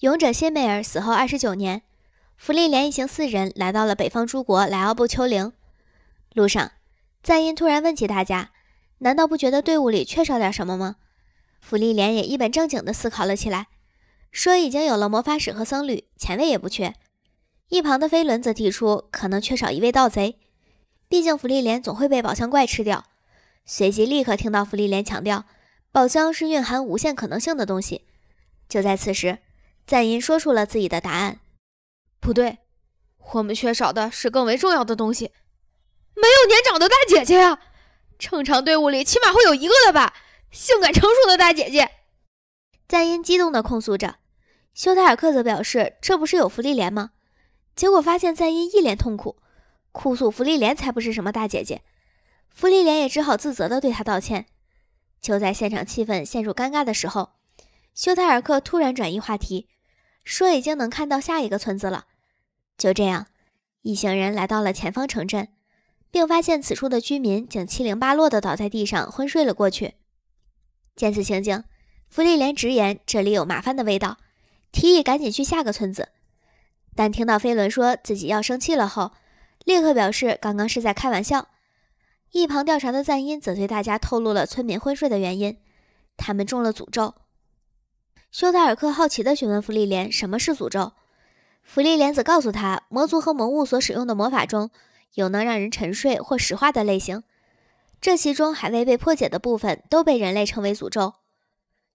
勇者辛美尔死后二十九年，芙利莲一行四人来到了北方诸国莱奥布丘陵。路上，赞恩突然问起大家：“难道不觉得队伍里缺少点什么吗？”芙利莲也一本正经地思考了起来，说：“已经有了魔法使和僧侣，前卫也不缺。”一旁的飞轮则提出：“可能缺少一位盗贼，毕竟芙利莲总会被宝箱怪吃掉。”随即立刻听到芙利莲强调：“宝箱是蕴含无限可能性的东西。”就在此时。赞音说出了自己的答案，不对，我们缺少的是更为重要的东西，没有年长的大姐姐啊！正常队伍里起码会有一个的吧？性感成熟的大姐姐！赞音激动地控诉着，休泰尔克则表示这不是有福利莲吗？结果发现赞音一脸痛苦，哭诉福利莲才不是什么大姐姐，福利莲也只好自责地对他道歉。就在现场气氛陷入尴尬的时候，休泰尔克突然转移话题。说已经能看到下一个村子了。就这样，一行人来到了前方城镇，并发现此处的居民竟七零八落的倒在地上昏睡了过去。见此情景，弗利莲直言这里有麻烦的味道，提议赶紧去下个村子。但听到飞轮说自己要生气了后，立刻表示刚刚是在开玩笑。一旁调查的赞音则对大家透露了村民昏睡的原因：他们中了诅咒。修达尔克好奇地询问弗利莲：“什么是诅咒？”弗利莲子告诉他：“魔族和魔物所使用的魔法中有能让人沉睡或石化的类型，这其中还未被破解的部分都被人类称为诅咒。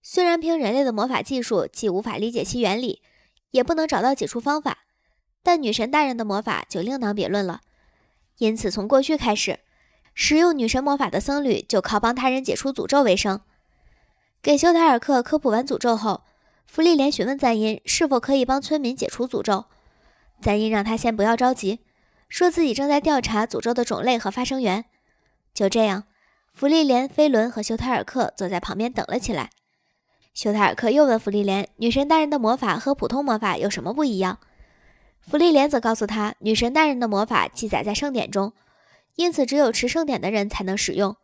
虽然凭人类的魔法技术既无法理解其原理，也不能找到解除方法，但女神大人的魔法就另当别论了。因此，从过去开始，使用女神魔法的僧侣就靠帮他人解除诅咒为生。给修塔尔克科普完诅咒后。”芙利莲询问赞因是否可以帮村民解除诅咒，赞因让他先不要着急，说自己正在调查诅咒的种类和发生源。就这样，芙利莲、飞轮和修泰尔克坐在旁边等了起来。修泰尔克又问芙利莲，女神大人的魔法和普通魔法有什么不一样？芙利莲则告诉他，女神大人的魔法记载在圣典中，因此只有持圣典的人才能使用，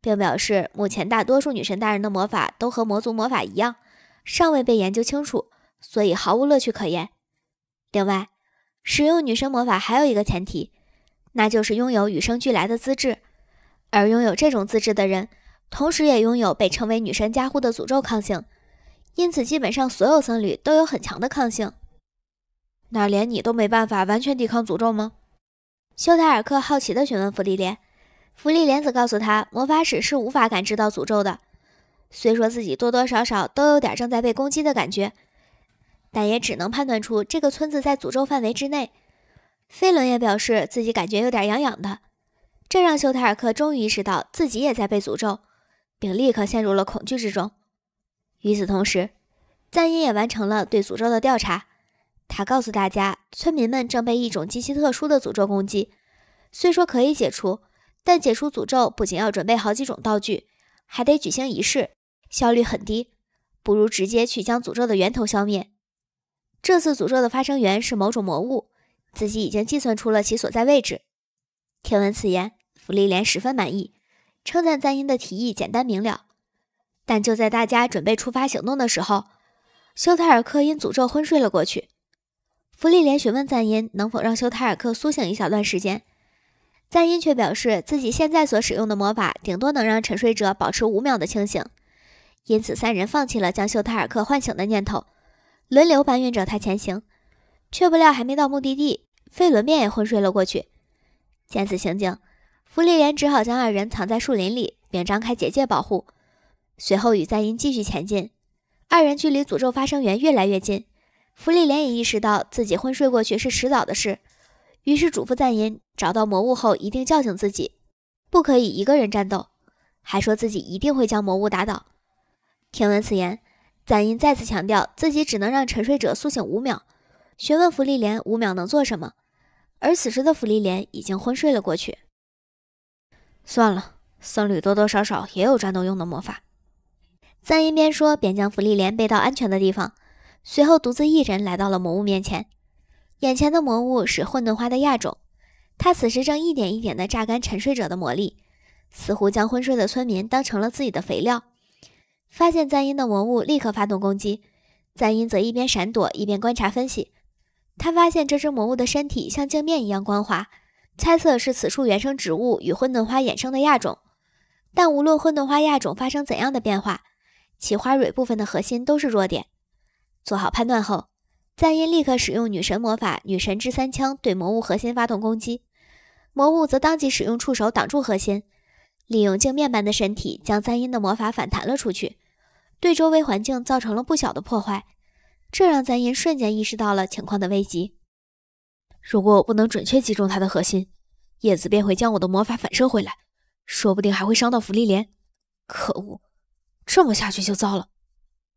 并表示目前大多数女神大人的魔法都和魔族魔法一样。尚未被研究清楚，所以毫无乐趣可言。另外，使用女神魔法还有一个前提，那就是拥有与生俱来的资质。而拥有这种资质的人，同时也拥有被称为女神加护的诅咒抗性。因此，基本上所有僧侣都有很强的抗性。那连你都没办法完全抵抗诅咒吗？修泰尔克好奇地询问弗利莲。弗利莲则告诉他，魔法使是无法感知到诅咒的。虽说自己多多少少都有点正在被攻击的感觉，但也只能判断出这个村子在诅咒范围之内。飞轮也表示自己感觉有点痒痒的，这让修泰尔克终于意识到自己也在被诅咒，并立刻陷入了恐惧之中。与此同时，赞伊也完成了对诅咒的调查。他告诉大家，村民们正被一种极其特殊的诅咒攻击，虽说可以解除，但解除诅咒不仅要准备好几种道具，还得举行仪式。效率很低，不如直接去将诅咒的源头消灭。这次诅咒的发生源是某种魔物，自己已经计算出了其所在位置。听闻此言，弗利莲十分满意，称赞赞音的提议简单明了。但就在大家准备出发行动的时候，修泰尔克因诅咒昏睡了过去。弗利莲询问赞音能否让修泰尔克苏醒一小段时间，赞音却表示自己现在所使用的魔法顶多能让沉睡者保持五秒的清醒。因此，三人放弃了将秀泰尔克唤醒的念头，轮流搬运着他前行。却不料还没到目的地，费伦便也昏睡了过去。见此情景，弗利莲只好将二人藏在树林里，并张开结界保护。随后与赞音继续前进。二人距离诅咒发生源越来越近，弗利莲也意识到自己昏睡过去是迟早的事，于是嘱咐赞音找到魔物后一定叫醒自己，不可以一个人战斗，还说自己一定会将魔物打倒。听闻此言，赞音再次强调自己只能让沉睡者苏醒五秒，询问芙莉莲五秒能做什么。而此时的芙莉莲已经昏睡了过去。算了，僧侣多多少少也有战斗用的魔法。赞音边说边将芙莉莲背到安全的地方，随后独自一人来到了魔物面前。眼前的魔物是混沌花的亚种，它此时正一点一点地榨干沉睡者的魔力，似乎将昏睡的村民当成了自己的肥料。发现赞英的魔物立刻发动攻击，赞英则一边闪躲一边观察分析。他发现这只魔物的身体像镜面一样光滑，猜测是此处原生植物与混沌花衍生的亚种。但无论混沌花亚种发生怎样的变化，其花蕊部分的核心都是弱点。做好判断后，赞英立刻使用女神魔法“女神之三枪”对魔物核心发动攻击。魔物则当即使用触手挡住核心，利用镜面般的身体将赞英的魔法反弹了出去。对周围环境造成了不小的破坏，这让赞恩瞬间意识到了情况的危急。如果我不能准确击中它的核心，叶子便会将我的魔法反射回来，说不定还会伤到芙莉莲。可恶，这么下去就糟了。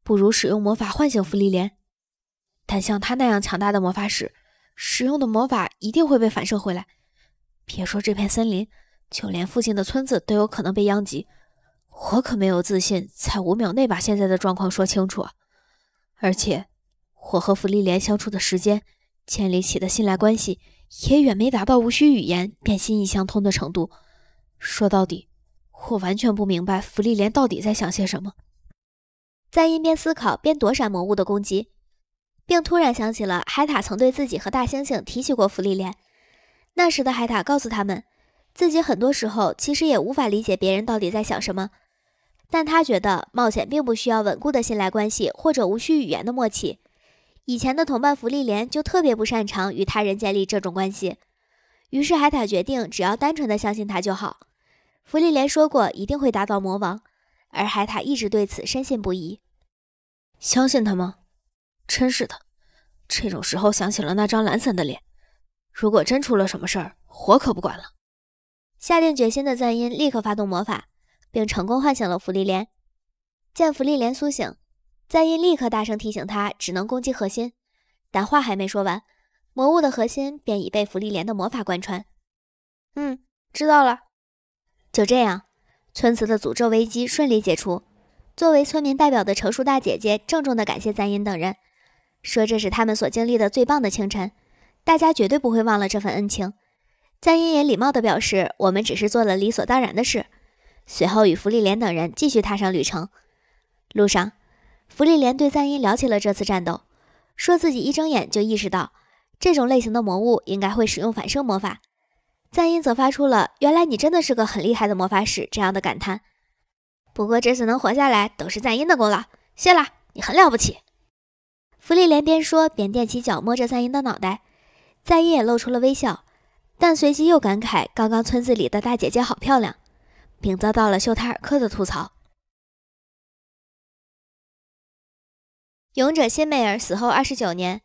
不如使用魔法唤醒芙莉莲，但像他那样强大的魔法使，使用的魔法一定会被反射回来，别说这片森林，就连附近的村子都有可能被殃及。我可没有自信，在五秒内把现在的状况说清楚。而且，我和弗利莲相处的时间，建立起的信赖关系，也远没达到无需语言便心意相通的程度。说到底，我完全不明白弗利莲到底在想些什么。在一边思考边躲闪魔物的攻击，并突然想起了海塔曾对自己和大猩猩提起过弗利莲。那时的海塔告诉他们，自己很多时候其实也无法理解别人到底在想什么。但他觉得冒险并不需要稳固的信赖关系，或者无需语言的默契。以前的同伴芙利莲就特别不擅长与他人建立这种关系，于是海塔决定只要单纯的相信他就好。芙利莲说过一定会打倒魔王，而海塔一直对此深信不疑。相信他吗？真是的，这种时候想起了那张懒散的脸。如果真出了什么事儿，我可不管了。下定决心的赞音立刻发动魔法。并成功唤醒了芙莉莲。见芙莉莲苏醒，赞因立刻大声提醒他只能攻击核心。但话还没说完，魔物的核心便已被芙莉莲的魔法贯穿。嗯，知道了。就这样，村子的诅咒危机顺利解除。作为村民代表的成熟大姐姐郑重地感谢赞因等人，说这是他们所经历的最棒的清晨，大家绝对不会忘了这份恩情。赞因也礼貌地表示，我们只是做了理所当然的事。随后，与芙利莲等人继续踏上旅程。路上，芙利莲对赞音聊起了这次战斗，说自己一睁眼就意识到，这种类型的魔物应该会使用反射魔法。赞音则发出了“原来你真的是个很厉害的魔法使”这样的感叹。不过这次能活下来，都是赞音的功劳，谢啦，你很了不起。芙利莲边说边踮起脚摸着赞音的脑袋，赞音也露出了微笑，但随即又感慨：“刚刚村子里的大姐姐好漂亮。”并遭到了秀塔尔克的吐槽。勇者辛美尔死后二十九年，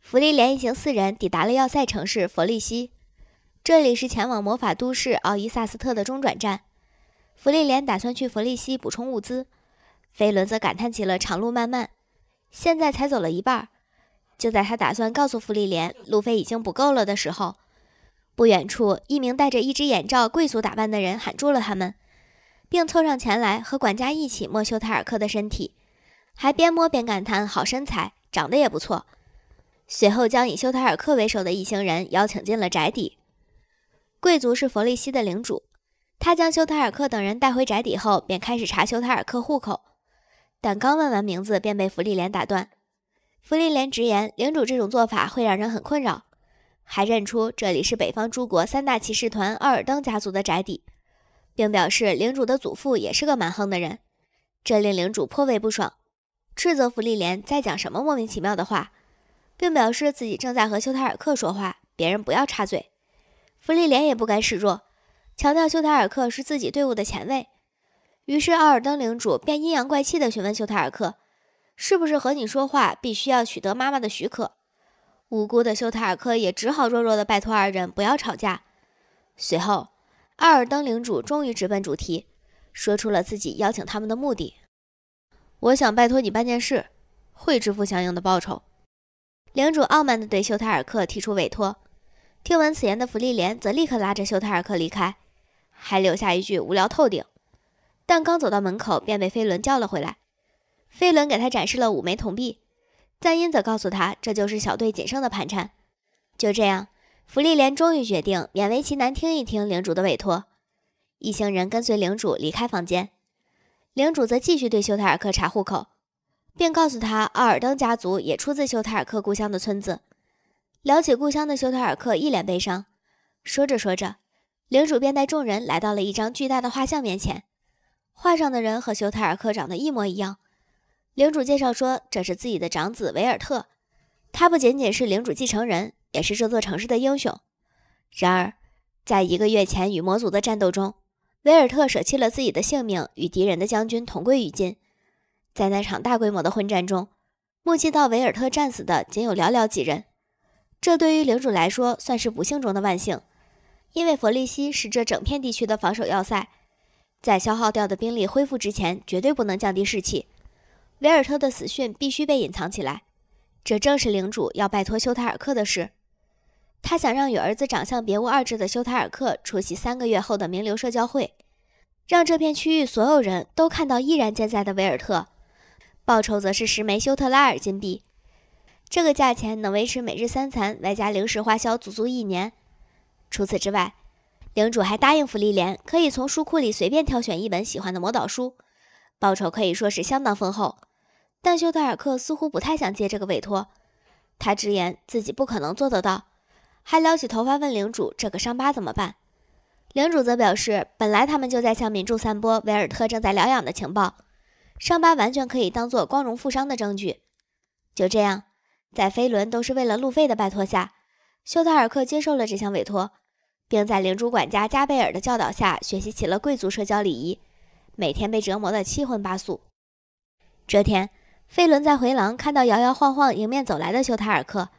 弗利莲一行四人抵达了要塞城市佛利西，这里是前往魔法都市奥伊萨斯特的中转站。弗利莲打算去弗利西补充物资，飞轮则感叹起了长路漫漫，现在才走了一半。就在他打算告诉弗利莲路费已经不够了的时候，不远处，一名戴着一只眼罩、贵族打扮的人喊住了他们，并凑上前来和管家一起摸修塔尔克的身体，还边摸边感叹：“好身材，长得也不错。”随后，将以修塔尔克为首的一行人邀请进了宅邸。贵族是弗利西的领主，他将修塔尔克等人带回宅邸后，便开始查修塔尔克户口。但刚问完名字，便被弗利莲打断。弗利莲直言：“领主这种做法会让人很困扰。”还认出这里是北方诸国三大骑士团奥尔登家族的宅邸，并表示领主的祖父也是个蛮横的人，这令领主颇为不爽，斥责弗利莲在讲什么莫名其妙的话，并表示自己正在和休塔尔克说话，别人不要插嘴。弗利莲也不甘示弱，强调休塔尔克是自己队伍的前卫。于是奥尔登领主便阴阳怪气地询问休塔尔克，是不是和你说话必须要取得妈妈的许可？无辜的修塔尔克也只好弱弱的拜托二人不要吵架。随后，阿尔登领主终于直奔主题，说出了自己邀请他们的目的：“我想拜托你办件事，会支付相应的报酬。”领主傲慢的对修塔尔克提出委托。听闻此言的弗利莲则立刻拉着修塔尔克离开，还留下一句“无聊透顶”。但刚走到门口，便被飞轮叫了回来。飞轮给他展示了五枚铜币。赞恩则告诉他，这就是小队仅剩的盘缠。就这样，芙利莲终于决定勉为其难听一听领主的委托。一行人跟随领主离开房间，领主则继续对修泰尔克查户口，并告诉他奥尔登家族也出自修泰尔克故乡的村子。聊起故乡的修泰尔克，一脸悲伤。说着说着，领主便带众人来到了一张巨大的画像面前，画上的人和修泰尔克长得一模一样。领主介绍说，这是自己的长子维尔特。他不仅仅是领主继承人，也是这座城市的英雄。然而，在一个月前与魔族的战斗中，维尔特舍弃了自己的性命，与敌人的将军同归于尽。在那场大规模的混战中，目击到维尔特战死的仅有寥寥几人。这对于领主来说算是不幸中的万幸，因为弗利希是这整片地区的防守要塞，在消耗掉的兵力恢复之前，绝对不能降低士气。维尔特的死讯必须被隐藏起来，这正是领主要拜托休塔尔克的事。他想让与儿子长相别无二致的休塔尔克出席三个月后的名流社交会，让这片区域所有人都看到依然健在的维尔特。报酬则是十枚休特拉尔金币，这个价钱能维持每日三餐外加零食花销足足一年。除此之外，领主还答应芙利莲可以从书库里随便挑选一本喜欢的魔导书。报酬可以说是相当丰厚。但休特尔克似乎不太想接这个委托，他直言自己不可能做得到，还撩起头发问领主这个伤疤怎么办。领主则表示，本来他们就在向民众散播维尔特正在疗养的情报，伤疤完全可以当做光荣负伤的证据。就这样，在飞轮都是为了路费的拜托下，休特尔克接受了这项委托，并在领主管家加贝尔的教导下学习起了贵族社交礼仪，每天被折磨得七荤八素。这天。飞轮在回廊看到摇摇晃晃迎面走来的修塔尔克，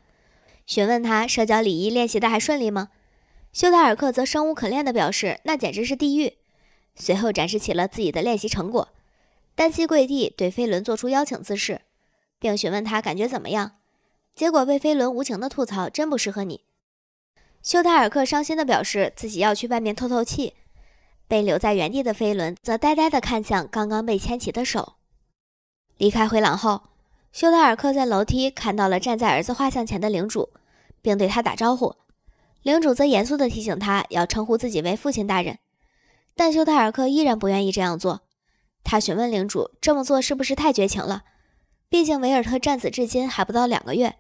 询问他社交礼仪练习的还顺利吗？修塔尔克则生无可恋地表示那简直是地狱，随后展示起了自己的练习成果，单膝跪地对飞轮做出邀请姿势，并询问他感觉怎么样？结果被飞轮无情地吐槽真不适合你。修塔尔克伤心地表示自己要去外面透透气，被留在原地的飞轮则呆呆地看向刚刚被牵起的手。离开回廊后，修特尔克在楼梯看到了站在儿子画像前的领主，并对他打招呼。领主则严肃地提醒他要称呼自己为父亲大人，但修特尔克依然不愿意这样做。他询问领主这么做是不是太绝情了？毕竟维尔特战死至今还不到两个月。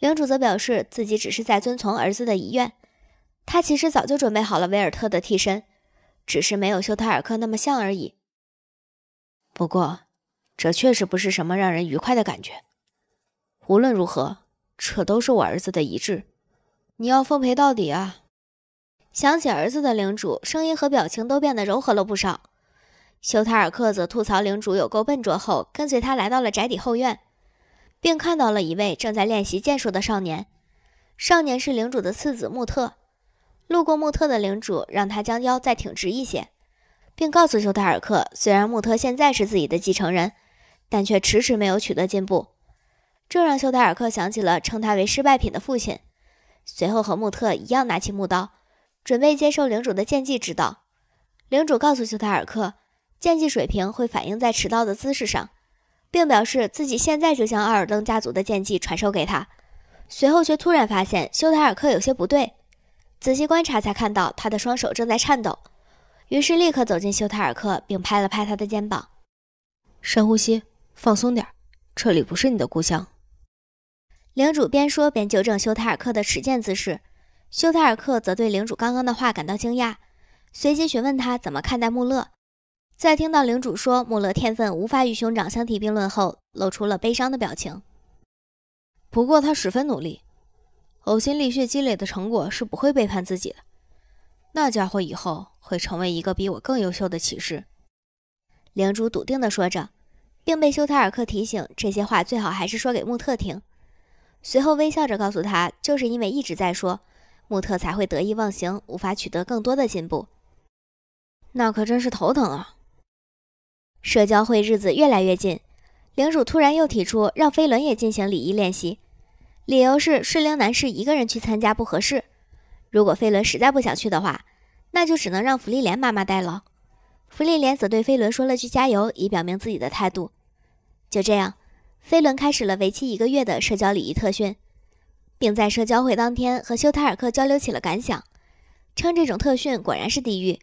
领主则表示自己只是在遵从儿子的遗愿，他其实早就准备好了维尔特的替身，只是没有修特尔克那么像而已。不过。这确实不是什么让人愉快的感觉。无论如何，这都是我儿子的遗志，你要奉陪到底啊！想起儿子的领主，声音和表情都变得柔和了不少。修泰尔克则吐槽领主有够笨拙后，跟随他来到了宅邸后院，并看到了一位正在练习剑术的少年。少年是领主的次子穆特。路过穆特的领主让他将腰再挺直一些，并告诉修泰尔克，虽然穆特现在是自己的继承人。但却迟迟没有取得进步，这让修塔尔克想起了称他为失败品的父亲。随后和穆特一样拿起木刀，准备接受领主的剑技指导。领主告诉修塔尔克，剑技水平会反映在持刀的姿势上，并表示自己现在就将奥尔登家族的剑技传授给他。随后却突然发现修塔尔克有些不对，仔细观察才看到他的双手正在颤抖，于是立刻走进修塔尔克，并拍了拍他的肩膀，深呼吸。放松点儿，这里不是你的故乡。领主边说边纠正修泰尔克的持剑姿势，修泰尔克则对领主刚刚的话感到惊讶，随即询问他怎么看待穆勒。在听到领主说穆勒天分无法与兄长相提并论后，露出了悲伤的表情。不过他十分努力，呕心沥血积累的成果是不会背叛自己的。那家伙以后会成为一个比我更优秀的骑士。领主笃定地说着。并被修塔尔克提醒，这些话最好还是说给穆特听。随后微笑着告诉他，就是因为一直在说，穆特才会得意忘形，无法取得更多的进步。那可真是头疼啊！社交会日子越来越近，领主突然又提出让飞轮也进行礼仪练习，理由是适龄男士一个人去参加不合适。如果飞轮实在不想去的话，那就只能让福利莲妈妈代劳。福利莲则对飞轮说了句“加油”，以表明自己的态度。就这样，飞轮开始了为期一个月的社交礼仪特训，并在社交会当天和修泰尔克交流起了感想，称这种特训果然是地狱，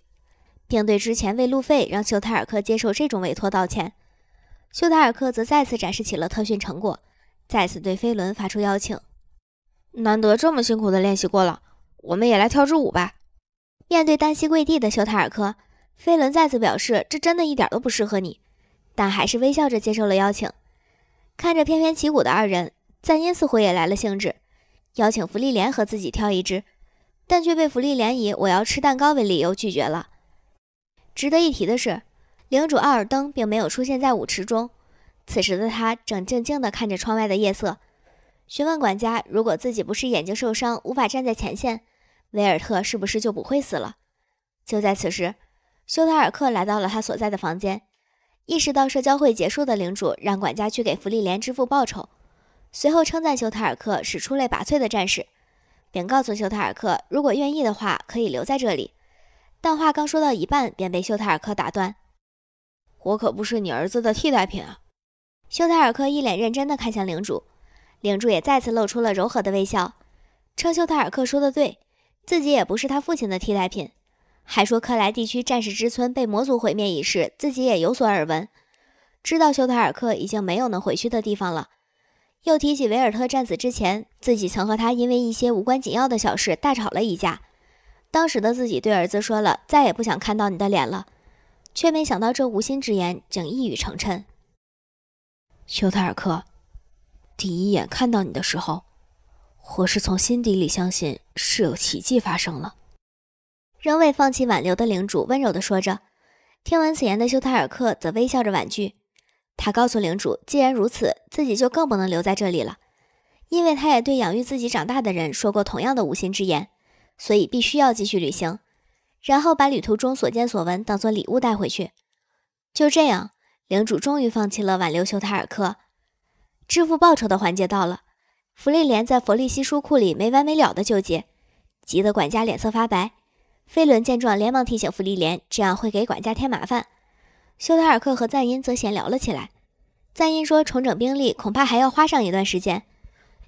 并对之前为路费让修泰尔克接受这种委托道歉。修泰尔克则再次展示起了特训成果，再次对飞轮发出邀请：“难得这么辛苦的练习过了，我们也来跳支舞吧。”面对单膝跪地的修泰尔克。飞轮再次表示：“这真的一点都不适合你。”但还是微笑着接受了邀请。看着翩翩起舞的二人，赞恩似乎也来了兴致，邀请福利莲和自己跳一支，但却被福利莲以“我要吃蛋糕”为理由拒绝了。值得一提的是，领主奥尔登并没有出现在舞池中，此时的他正静静地看着窗外的夜色，询问管家：“如果自己不是眼睛受伤无法站在前线，维尔特是不是就不会死了？”就在此时。修塔尔克来到了他所在的房间，意识到社交会结束的领主让管家去给芙利莲支付报酬，随后称赞修塔尔克是出类拔萃的战士，并告诉修塔尔克，如果愿意的话可以留在这里。但话刚说到一半，便被修塔尔克打断：“我可不是你儿子的替代品啊！”修塔尔克一脸认真的看向领主，领主也再次露出了柔和的微笑，称修塔尔克说的对，自己也不是他父亲的替代品。还说克莱地区战士之村被魔族毁灭一事，自己也有所耳闻，知道休特尔克已经没有能回去的地方了。又提起维尔特战死之前，自己曾和他因为一些无关紧要的小事大吵了一架。当时的自己对儿子说了，再也不想看到你的脸了，却没想到这无心之言竟一语成谶。休特尔克，第一眼看到你的时候，我是从心底里相信是有奇迹发生了。仍未放弃挽留的领主温柔地说着，听闻此言的修泰尔克则微笑着婉拒。他告诉领主，既然如此，自己就更不能留在这里了，因为他也对养育自己长大的人说过同样的无心之言，所以必须要继续旅行，然后把旅途中所见所闻当做礼物带回去。就这样，领主终于放弃了挽留修泰尔克。支付报酬的环节到了，弗利莲在佛利西书库里没完没了的纠结，急得管家脸色发白。飞伦见状，连忙提醒弗利莲：“这样会给管家添麻烦。”修特尔克和赞因则闲聊了起来。赞因说：“重整兵力恐怕还要花上一段时间。”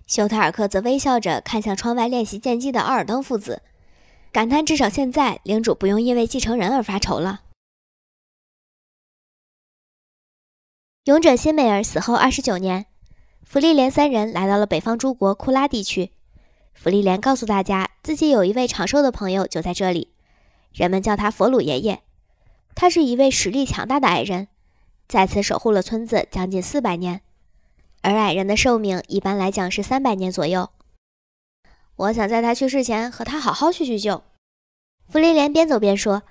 修特尔克则微笑着看向窗外练习剑技的奥尔登父子，感叹：“至少现在领主不用因为继承人而发愁了。”勇者辛美尔死后二十九年，弗利莲三人来到了北方诸国库拉地区。弗利莲告诉大家，自己有一位长寿的朋友就在这里，人们叫他佛鲁爷爷。他是一位实力强大的矮人，在此守护了村子将近四百年。而矮人的寿命一般来讲是三百年左右。我想在他去世前和他好好叙叙旧。”弗利莲边走边说，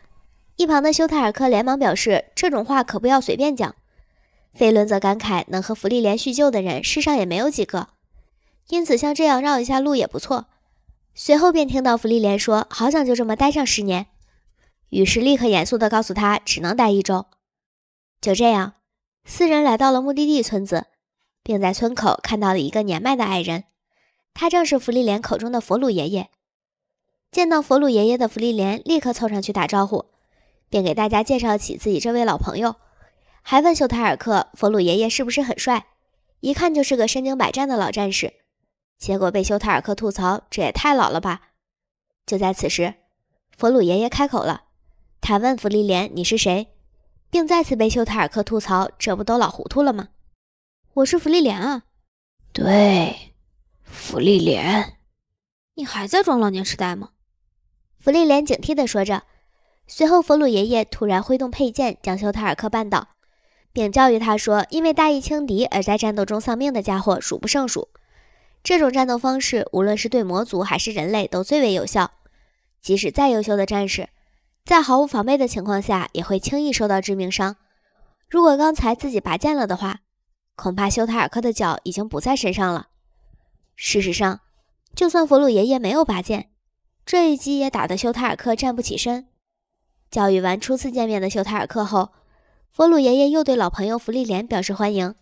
一旁的修泰尔克连忙表示：“这种话可不要随便讲。”费伦则感慨：“能和弗利莲叙旧的人，世上也没有几个。”因此，像这样绕一下路也不错。随后便听到弗利莲说：“好想就这么待上十年。”于是立刻严肃地告诉他：“只能待一周。”就这样，四人来到了目的地村子，并在村口看到了一个年迈的矮人。他正是弗利莲口中的佛鲁爷爷。见到佛鲁爷爷的弗利莲立刻凑上去打招呼，并给大家介绍起自己这位老朋友，还问休塔尔克：“佛鲁爷爷是不是很帅？一看就是个身经百战的老战士。”结果被修特尔克吐槽：“这也太老了吧！”就在此时，佛鲁爷爷开口了，他问弗利莲：“你是谁？”并再次被修特尔克吐槽：“这不都老糊涂了吗？”“我是弗利莲啊。”“对，弗利莲，你还在装老年痴呆吗？”弗利莲警惕的说着。随后，佛鲁爷爷突然挥动佩剑，将修特尔克绊倒，并教育他说：“因为大意轻敌而在战斗中丧命的家伙数不胜数。”这种战斗方式，无论是对魔族还是人类，都最为有效。即使再优秀的战士，在毫无防备的情况下，也会轻易受到致命伤。如果刚才自己拔剑了的话，恐怕修塔尔克的脚已经不在身上了。事实上，就算佛鲁爷爷没有拔剑，这一击也打得修塔尔克站不起身。教育完初次见面的修塔尔克后，佛鲁爷爷又对老朋友弗利莲表示欢迎，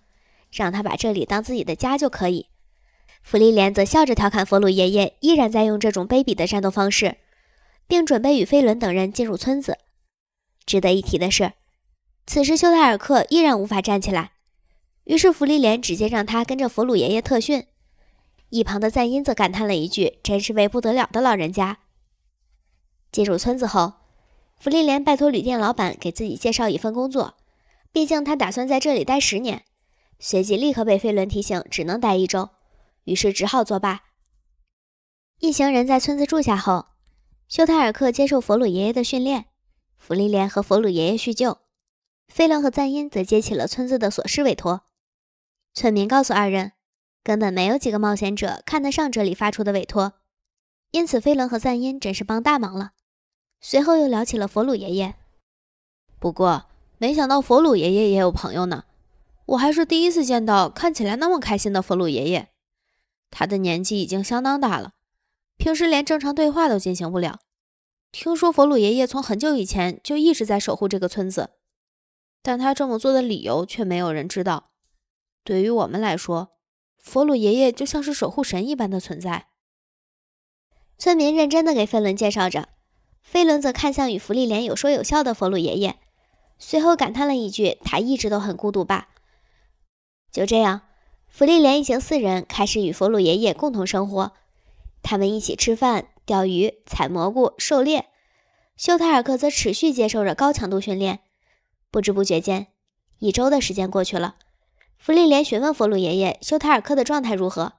让他把这里当自己的家就可以。弗利莲则笑着调侃佛鲁爷爷依然在用这种卑鄙的战斗方式，并准备与飞轮等人进入村子。值得一提的是，此时修泰尔克依然无法站起来，于是弗利莲直接让他跟着佛鲁爷爷特训。一旁的赞因则感叹了一句：“真是位不得了的老人家。”进入村子后，弗利莲拜托旅店老板给自己介绍一份工作，毕竟他打算在这里待十年。随即立刻被飞轮提醒，只能待一周。于是只好作罢。一行人在村子住下后，修泰尔克接受佛鲁爷爷的训练，弗利莲和佛鲁爷爷叙旧，飞伦和赞因则接起了村子的琐事委托。村民告诉二人，根本没有几个冒险者看得上这里发出的委托，因此飞伦和赞因真是帮大忙了。随后又聊起了佛鲁爷爷，不过没想到佛鲁爷爷也有朋友呢，我还是第一次见到看起来那么开心的佛鲁爷爷。他的年纪已经相当大了，平时连正常对话都进行不了。听说佛鲁爷爷从很久以前就一直在守护这个村子，但他这么做的理由却没有人知道。对于我们来说，佛鲁爷爷就像是守护神一般的存在。村民认真地给飞轮介绍着，飞轮则看向与福利莲有说有笑的佛鲁爷爷，随后感叹了一句：“他一直都很孤独吧？”就这样。弗利莲一行四人开始与佛鲁爷爷共同生活，他们一起吃饭、钓鱼、采蘑菇、狩猎。修塔尔克则持续接受着高强度训练。不知不觉间，一周的时间过去了。弗利莲询问佛鲁爷爷修塔尔克的状态如何，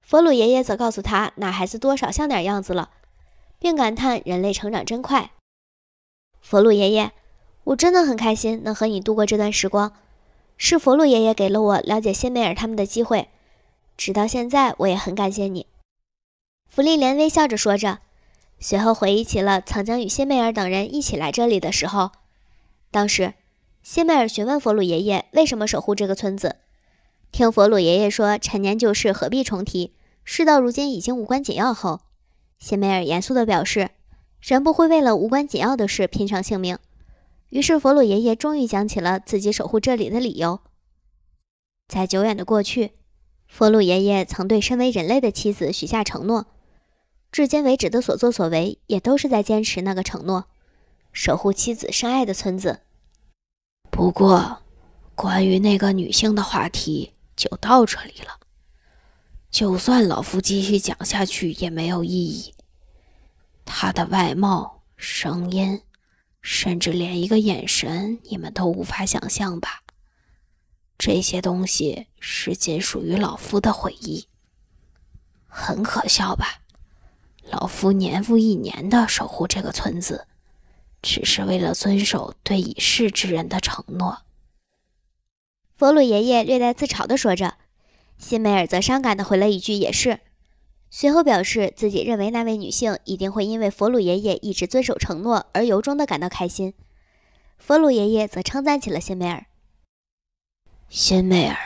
佛鲁爷爷则告诉他那孩子多少像点样子了，并感叹人类成长真快。佛鲁爷爷，我真的很开心能和你度过这段时光。是佛鲁爷爷给了我了解谢梅尔他们的机会，直到现在我也很感谢你。弗利莲微笑着说着，随后回忆起了曾经与谢梅尔等人一起来这里的时候。当时，谢梅尔询问佛鲁爷爷为什么守护这个村子，听佛鲁爷爷说陈年旧事何必重提，事到如今已经无关紧要后，谢梅尔严肃的表示，人不会为了无关紧要的事拼上性命。于是，佛鲁爷爷终于讲起了自己守护这里的理由。在久远的过去，佛鲁爷爷曾对身为人类的妻子许下承诺，至今为止的所作所为也都是在坚持那个承诺，守护妻子深爱的村子。不过，关于那个女性的话题就到这里了。就算老夫继续讲下去也没有意义。她的外貌、声音。甚至连一个眼神，你们都无法想象吧？这些东西是仅属于老夫的回忆，很可笑吧？老夫年复一年的守护这个村子，只是为了遵守对已逝之人的承诺。佛鲁爷爷略带自嘲的说着，辛梅尔则伤感的回了一句：“也是。”随后表示，自己认为那位女性一定会因为佛鲁爷爷一直遵守承诺而由衷的感到开心。佛鲁爷爷则称赞起了辛梅尔：“辛梅尔，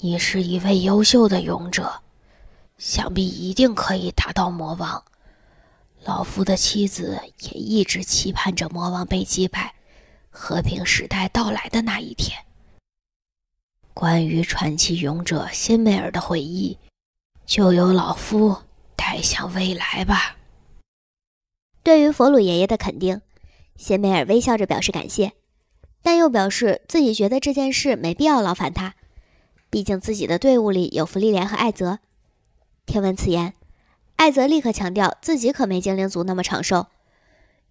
你是一位优秀的勇者，想必一定可以达到魔王。老夫的妻子也一直期盼着魔王被击败，和平时代到来的那一天。”关于传奇勇者辛梅尔的回忆。就由老夫带向未来吧。对于佛鲁爷爷的肯定，辛梅尔微笑着表示感谢，但又表示自己觉得这件事没必要劳烦他，毕竟自己的队伍里有弗利莲和艾泽。听闻此言，艾泽立刻强调自己可没精灵族那么长寿。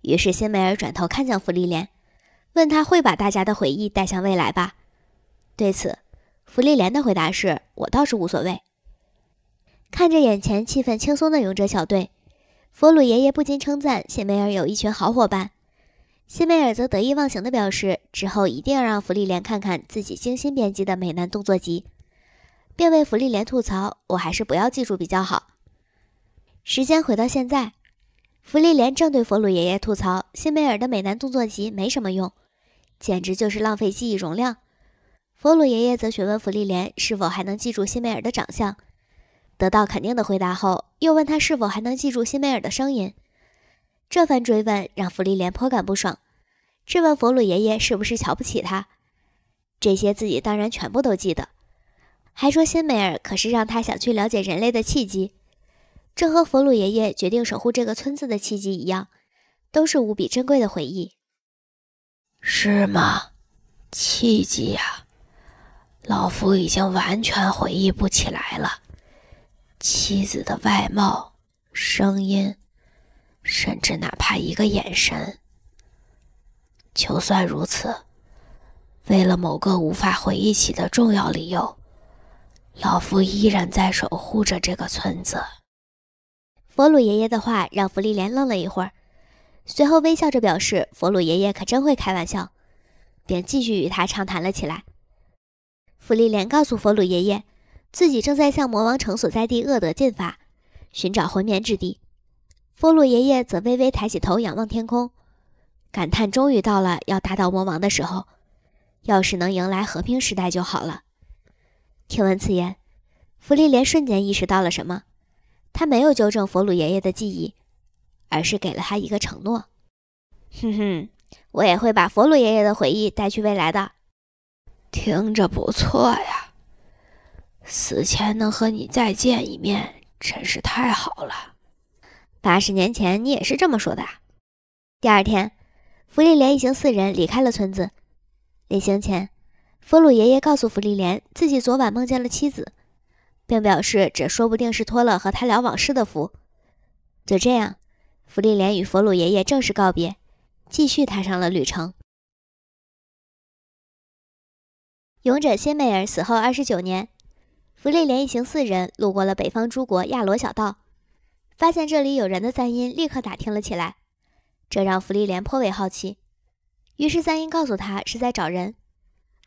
于是辛梅尔转头看向弗利莲，问他会把大家的回忆带向未来吧？对此，弗利莲的回答是：“我倒是无所谓。”看着眼前气氛轻松的勇者小队，佛鲁爷爷不禁称赞谢梅尔有一群好伙伴。谢梅尔则得意忘形地表示，之后一定要让福利莲看看自己精心编辑的美男动作集，并为福利莲吐槽：“我还是不要记住比较好。”时间回到现在，福利莲正对佛鲁爷爷吐槽谢梅尔的美男动作集没什么用，简直就是浪费记忆容量。佛鲁爷爷则询问福利莲是否还能记住谢梅尔的长相。得到肯定的回答后，又问他是否还能记住辛梅尔的声音。这番追问让弗利莲颇感不爽，质问佛鲁爷爷是不是瞧不起他。这些自己当然全部都记得，还说辛梅尔可是让他想去了解人类的契机，这和佛鲁爷爷决定守护这个村子的契机一样，都是无比珍贵的回忆。是吗？契机呀，老夫已经完全回忆不起来了。妻子的外貌、声音，甚至哪怕一个眼神。就算如此，为了某个无法回忆起的重要理由，老夫依然在守护着这个村子。佛鲁爷爷的话让弗利莲愣了一会儿，随后微笑着表示：“佛鲁爷爷可真会开玩笑。”便继续与他畅谈了起来。弗利莲告诉佛鲁爷爷。自己正在向魔王城所在地恶德进发，寻找魂眠之地。佛鲁爷爷则微微抬起头，仰望天空，感叹：“终于到了要打倒魔王的时候，要是能迎来和平时代就好了。”听闻此言，弗利莲瞬间意识到了什么，他没有纠正佛鲁爷爷的记忆，而是给了他一个承诺：“哼哼，我也会把佛鲁爷爷的回忆带去未来的。”听着不错呀。死前能和你再见一面，真是太好了。八十年前，你也是这么说的。第二天，福利莲一行四人离开了村子。临行前，佛鲁爷爷告诉芙利莲，自己昨晚梦见了妻子，并表示这说不定是托了和他聊往事的福。就这样，芙利莲与佛鲁爷爷正式告别，继续踏上了旅程。勇者辛美尔死后二十九年。弗利莲一行四人路过了北方诸国亚罗小道，发现这里有人的赞因立刻打听了起来，这让弗利莲颇为好奇。于是赞因告诉他是在找人，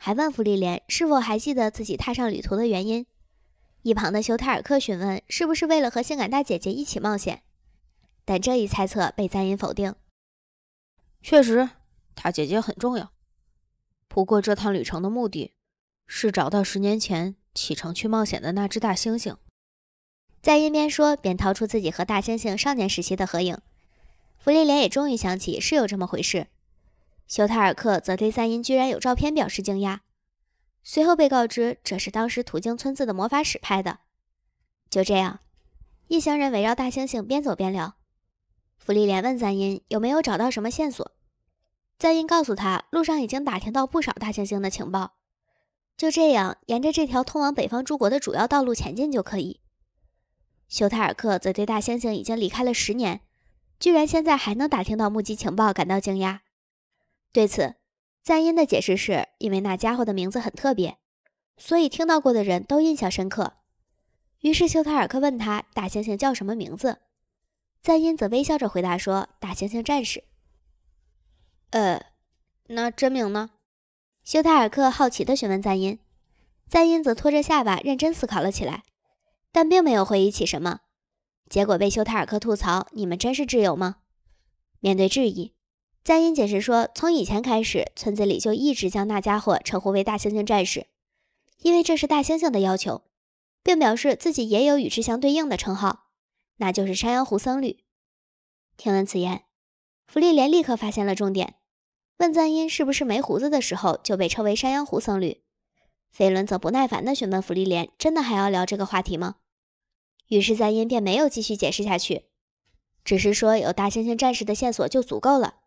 还问弗利莲是否还记得自己踏上旅途的原因。一旁的修泰尔克询问是不是为了和性感大姐姐一起冒险，但这一猜测被赞因否定。确实，大姐姐很重要，不过这趟旅程的目的，是找到十年前。启程去冒险的那只大猩猩，在一边说边掏出自己和大猩猩少年时期的合影，弗利莲也终于想起是有这么回事。修泰尔克则对赞因居然有照片表示惊讶，随后被告知这是当时途经村子的魔法使拍的。就这样，一行人围绕大猩猩边走边聊。弗利莲问赞因有没有找到什么线索，赞因告诉他路上已经打听到不少大猩猩的情报。就这样，沿着这条通往北方诸国的主要道路前进就可以。休泰尔克则对大猩猩已经离开了十年，居然现在还能打听到目击情报感到惊讶。对此，赞因的解释是因为那家伙的名字很特别，所以听到过的人都印象深刻。于是休泰尔克问他大猩猩叫什么名字，赞因则微笑着回答说：“大猩猩战士。”呃，那真名呢？修泰尔克好奇地询问赞音，赞音则托着下巴认真思考了起来，但并没有回忆起什么。结果被修泰尔克吐槽：“你们真是挚友吗？”面对质疑，赞音解释说：“从以前开始，村子里就一直将那家伙称呼为大猩猩战士，因为这是大猩猩的要求。”并表示自己也有与之相对应的称号，那就是山羊胡僧侣。听闻此言，弗利莲立刻发现了重点。问赞因是不是没胡子的时候就被称为山羊胡僧侣？飞伦则不耐烦地询问芙莉莲：“真的还要聊这个话题吗？”于是赞因便没有继续解释下去，只是说有大猩猩战士的线索就足够了，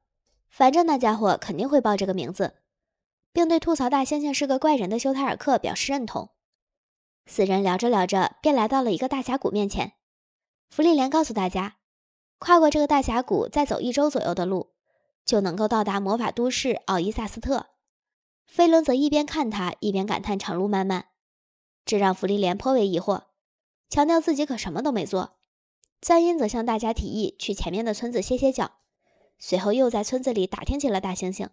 反正那家伙肯定会报这个名字，并对吐槽大猩猩是个怪人的修塔尔克表示认同。四人聊着聊着，便来到了一个大峡谷面前。芙莉莲告诉大家，跨过这个大峡谷，再走一周左右的路。就能够到达魔法都市奥伊萨斯特。飞轮则一边看他，一边感叹长路漫漫，这让弗利莲颇为疑惑，强调自己可什么都没做。赞恩则向大家提议去前面的村子歇歇脚，随后又在村子里打听起了大猩猩，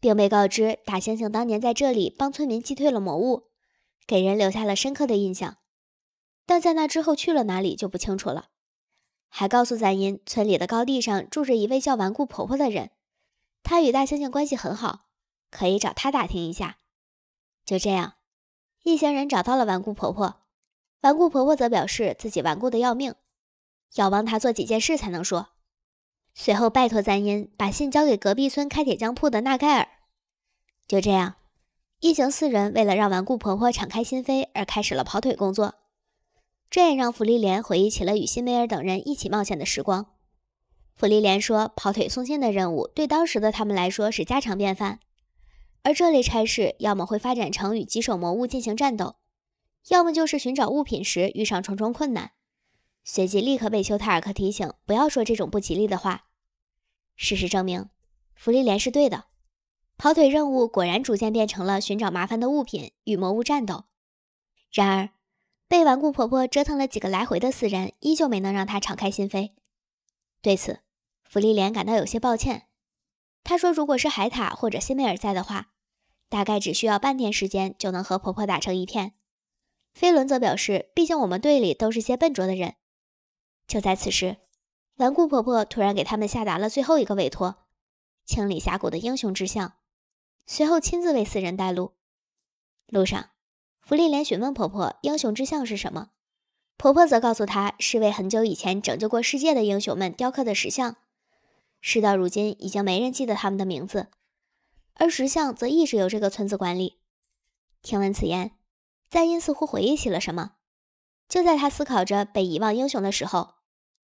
并被告知大猩猩当年在这里帮村民击退了魔物，给人留下了深刻的印象，但在那之后去了哪里就不清楚了。还告诉赞音，村里的高地上住着一位叫顽固婆婆的人，她与大猩猩关系很好，可以找她打听一下。就这样，一行人找到了顽固婆婆，顽固婆婆则表示自己顽固的要命，要帮她做几件事才能说。随后拜托赞音把信交给隔壁村开铁匠铺的纳盖尔。就这样，一行四人为了让顽固婆婆敞开心扉而开始了跑腿工作。这也让弗利莲回忆起了与辛梅尔等人一起冒险的时光。弗利莲说：“跑腿送信的任务对当时的他们来说是家常便饭，而这类差事要么会发展成与棘手魔物进行战斗，要么就是寻找物品时遇上重重困难。”随即立刻被修塔尔克提醒：“不要说这种不吉利的话。”事实证明，弗利莲是对的，跑腿任务果然逐渐变成了寻找麻烦的物品与魔物战斗。然而，被顽固婆婆折腾了几个来回的四人依旧没能让她敞开心扉，对此，芙莉莲感到有些抱歉。她说：“如果是海獭或者辛梅尔在的话，大概只需要半天时间就能和婆婆打成一片。”飞轮则表示：“毕竟我们队里都是些笨拙的人。”就在此时，顽固婆婆突然给他们下达了最后一个委托：清理峡谷的英雄之像，随后亲自为四人带路。路上。芙莉莲询问婆婆：“英雄之像是什么？”婆婆则告诉她是为很久以前拯救过世界的英雄们雕刻的石像。事到如今，已经没人记得他们的名字，而石像则一直由这个村子管理。听闻此言，赞因似乎回忆起了什么。就在他思考着被遗忘英雄的时候，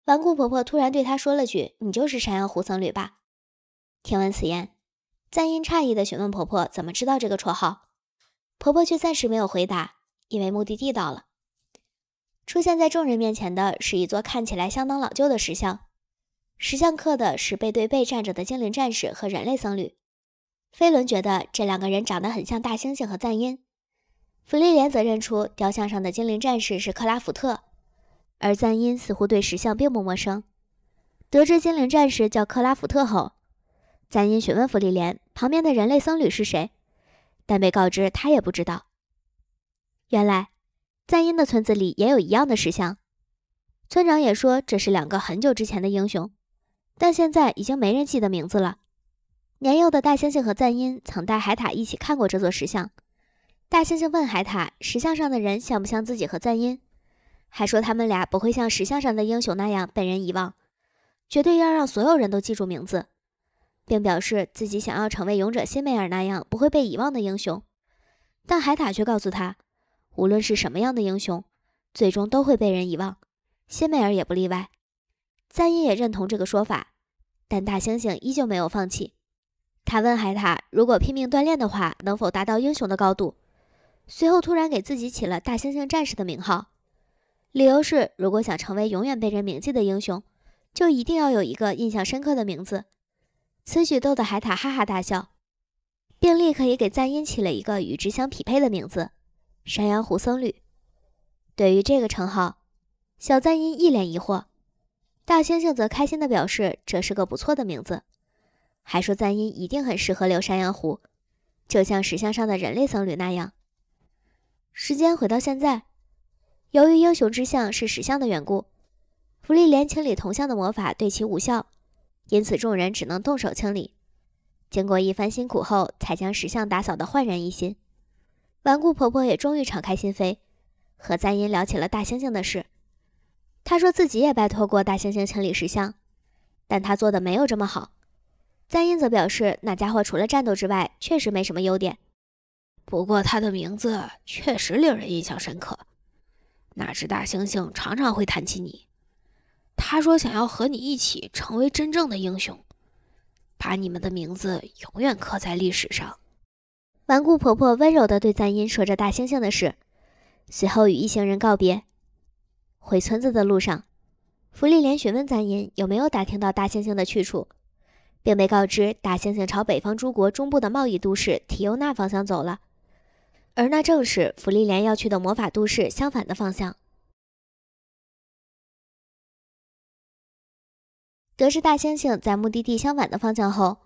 顽固婆婆突然对他说了句：“你就是山羊胡僧侣吧？”听闻此言，赞因诧异的询问婆婆：“怎么知道这个绰号？”婆婆却暂时没有回答，因为目的地到了。出现在众人面前的是一座看起来相当老旧的石像，石像刻的是背对背站着的精灵战士和人类僧侣。飞轮觉得这两个人长得很像大猩猩和赞因，弗利莲则认出雕像上的精灵战士是克拉福特，而赞因似乎对石像并不陌生。得知精灵战士叫克拉福特后，赞因询问弗利莲旁边的人类僧侣是谁。但被告知他也不知道。原来赞英的村子里也有一样的石像，村长也说这是两个很久之前的英雄，但现在已经没人记得名字了。年幼的大猩猩和赞英曾带海獭一起看过这座石像。大猩猩问海獭，石像上的人像不像自己和赞英？还说他们俩不会像石像上的英雄那样被人遗忘，绝对要让所有人都记住名字。并表示自己想要成为勇者辛梅尔那样不会被遗忘的英雄，但海塔却告诉他，无论是什么样的英雄，最终都会被人遗忘，辛梅尔也不例外。赞伊也认同这个说法，但大猩猩依旧没有放弃。他问海塔，如果拼命锻炼的话，能否达到英雄的高度？随后突然给自己起了“大猩猩战士”的名号，理由是如果想成为永远被人铭记的英雄，就一定要有一个印象深刻的名字。此举逗得海獭哈哈大笑，并立刻也给赞音起了一个与之相匹配的名字——山羊湖僧侣。对于这个称号，小赞音一脸疑惑，大猩猩则开心地表示这是个不错的名字，还说赞音一定很适合留山羊湖，就像石像上的人类僧侣那样。时间回到现在，由于英雄之像是石像的缘故，芙利莲清理铜像的魔法对其无效。因此，众人只能动手清理。经过一番辛苦后，才将石像打扫得焕然一新。顽固婆婆也终于敞开心扉，和赞音聊起了大猩猩的事。她说自己也拜托过大猩猩清理石像，但她做的没有这么好。赞音则表示，那家伙除了战斗之外，确实没什么优点。不过他的名字确实令人印象深刻。那只大猩猩常常会谈起你。他说：“想要和你一起成为真正的英雄，把你们的名字永远刻在历史上。”顽固婆婆温柔地对赞音说着大猩猩的事，随后与一行人告别。回村子的路上，芙莉莲询问赞音有没有打听到大猩猩的去处，并被告知大猩猩朝北方诸国中部的贸易都市提尤纳方向走了，而那正是芙莉莲要去的魔法都市相反的方向。得知大猩猩在目的地相反的方向后，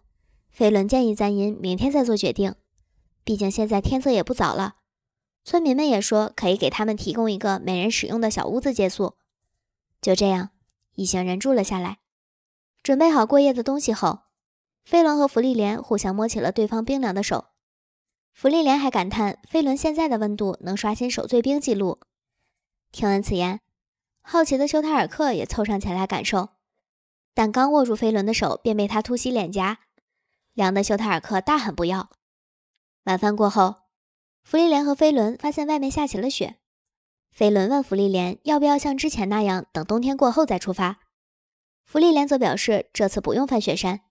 飞轮建议赞银明天再做决定，毕竟现在天色也不早了。村民们也说可以给他们提供一个每人使用的小屋子借宿。就这样，一行人住了下来。准备好过夜的东西后，飞轮和福利莲互相摸起了对方冰凉的手。福利莲还感叹飞轮现在的温度能刷新手最冰记录。听闻此言，好奇的修塔尔克也凑上前来感受。但刚握住飞轮的手，便被他突袭脸颊，凉的修特尔克大喊“不要”。晚饭过后，芙利莲和飞轮发现外面下起了雪。飞轮问芙利莲要不要像之前那样等冬天过后再出发，芙利莲则表示这次不用翻雪山，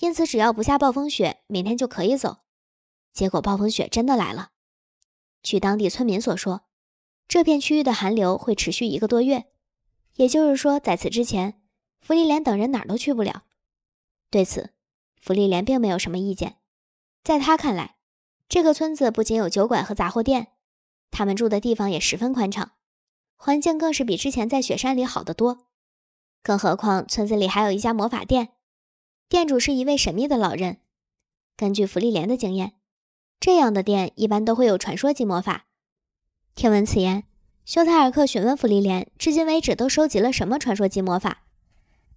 因此只要不下暴风雪，明天就可以走。结果暴风雪真的来了。据当地村民所说，这片区域的寒流会持续一个多月，也就是说在此之前。芙莉莲等人哪儿都去不了，对此，芙莉莲并没有什么意见。在他看来，这个村子不仅有酒馆和杂货店，他们住的地方也十分宽敞，环境更是比之前在雪山里好得多。更何况，村子里还有一家魔法店，店主是一位神秘的老人。根据芙莉莲的经验，这样的店一般都会有传说级魔法。听闻此言，修泰尔克询问芙莉莲，至今为止都收集了什么传说级魔法？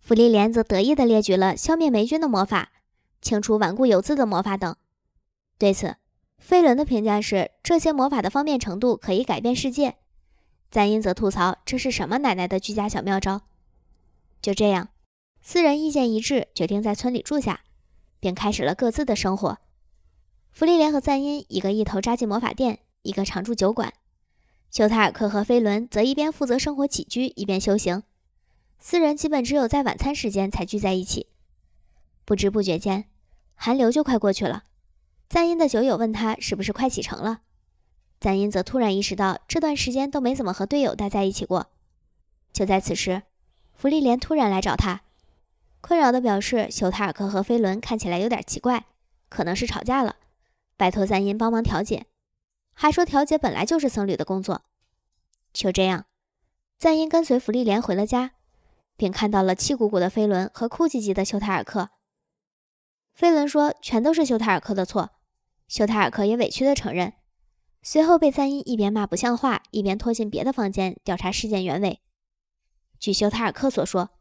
芙莉莲则得意地列举了消灭霉菌的魔法、清除顽固油渍的魔法等。对此，飞轮的评价是：这些魔法的方便程度可以改变世界。赞因则吐槽：“这是什么奶奶的居家小妙招？”就这样，四人意见一致，决定在村里住下，并开始了各自的生活。芙莉莲和赞因一个一头扎进魔法店，一个常驻酒馆；修泰尔克和飞轮则一边负责生活起居，一边修行。四人基本只有在晚餐时间才聚在一起。不知不觉间，寒流就快过去了。赞英的酒友问他是不是快启程了，赞英则突然意识到这段时间都没怎么和队友待在一起过。就在此时，福利莲突然来找他，困扰地表示修塔尔克和飞轮看起来有点奇怪，可能是吵架了，拜托赞英帮忙调解，还说调解本来就是僧侣的工作。就这样，赞英跟随福利莲回了家。并看到了气鼓鼓的飞轮和哭唧唧的修泰尔克。飞轮说：“全都是修泰尔克的错。”修泰尔克也委屈地承认。随后被赞伊一边骂不像话，一边拖进别的房间调查事件原委。据修泰尔克所说，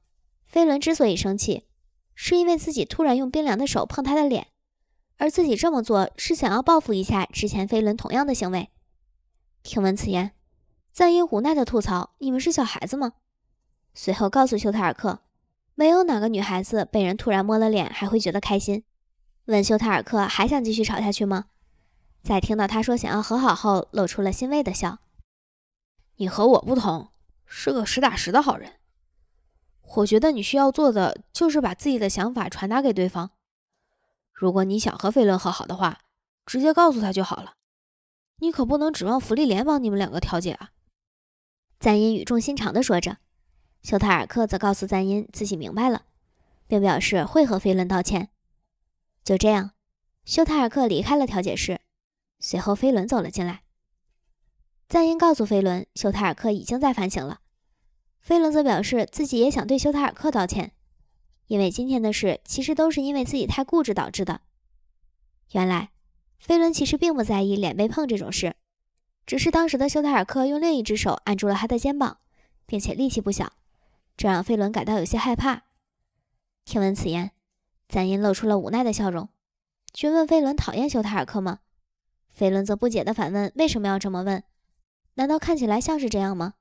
飞轮之所以生气，是因为自己突然用冰凉的手碰他的脸，而自己这么做是想要报复一下之前飞轮同样的行为。听闻此言，赞伊无奈地吐槽：“你们是小孩子吗？”随后告诉修特尔克，没有哪个女孩子被人突然摸了脸还会觉得开心。问修特尔克还想继续吵下去吗？在听到他说想要和好后，露出了欣慰的笑。你和我不同，是个实打实的好人。我觉得你需要做的就是把自己的想法传达给对方。如果你想和费伦和好的话，直接告诉他就好了。你可不能指望福利联帮你们两个调解啊！赞音语重心长地说着。休特尔克则告诉赞因自己明白了，并表示会和飞轮道歉。就这样，休特尔克离开了调解室。随后，飞轮走了进来。赞因告诉飞轮，休特尔克已经在反省了。飞轮则表示自己也想对休特尔克道歉，因为今天的事其实都是因为自己太固执导致的。原来，飞轮其实并不在意脸被碰这种事，只是当时的休特尔克用另一只手按住了他的肩膀，并且力气不小。这让飞轮感到有些害怕。听闻此言，赞因露出了无奈的笑容，询问飞轮讨厌修塔尔克吗？飞轮则不解地反问：“为什么要这么问？难道看起来像是这样吗？”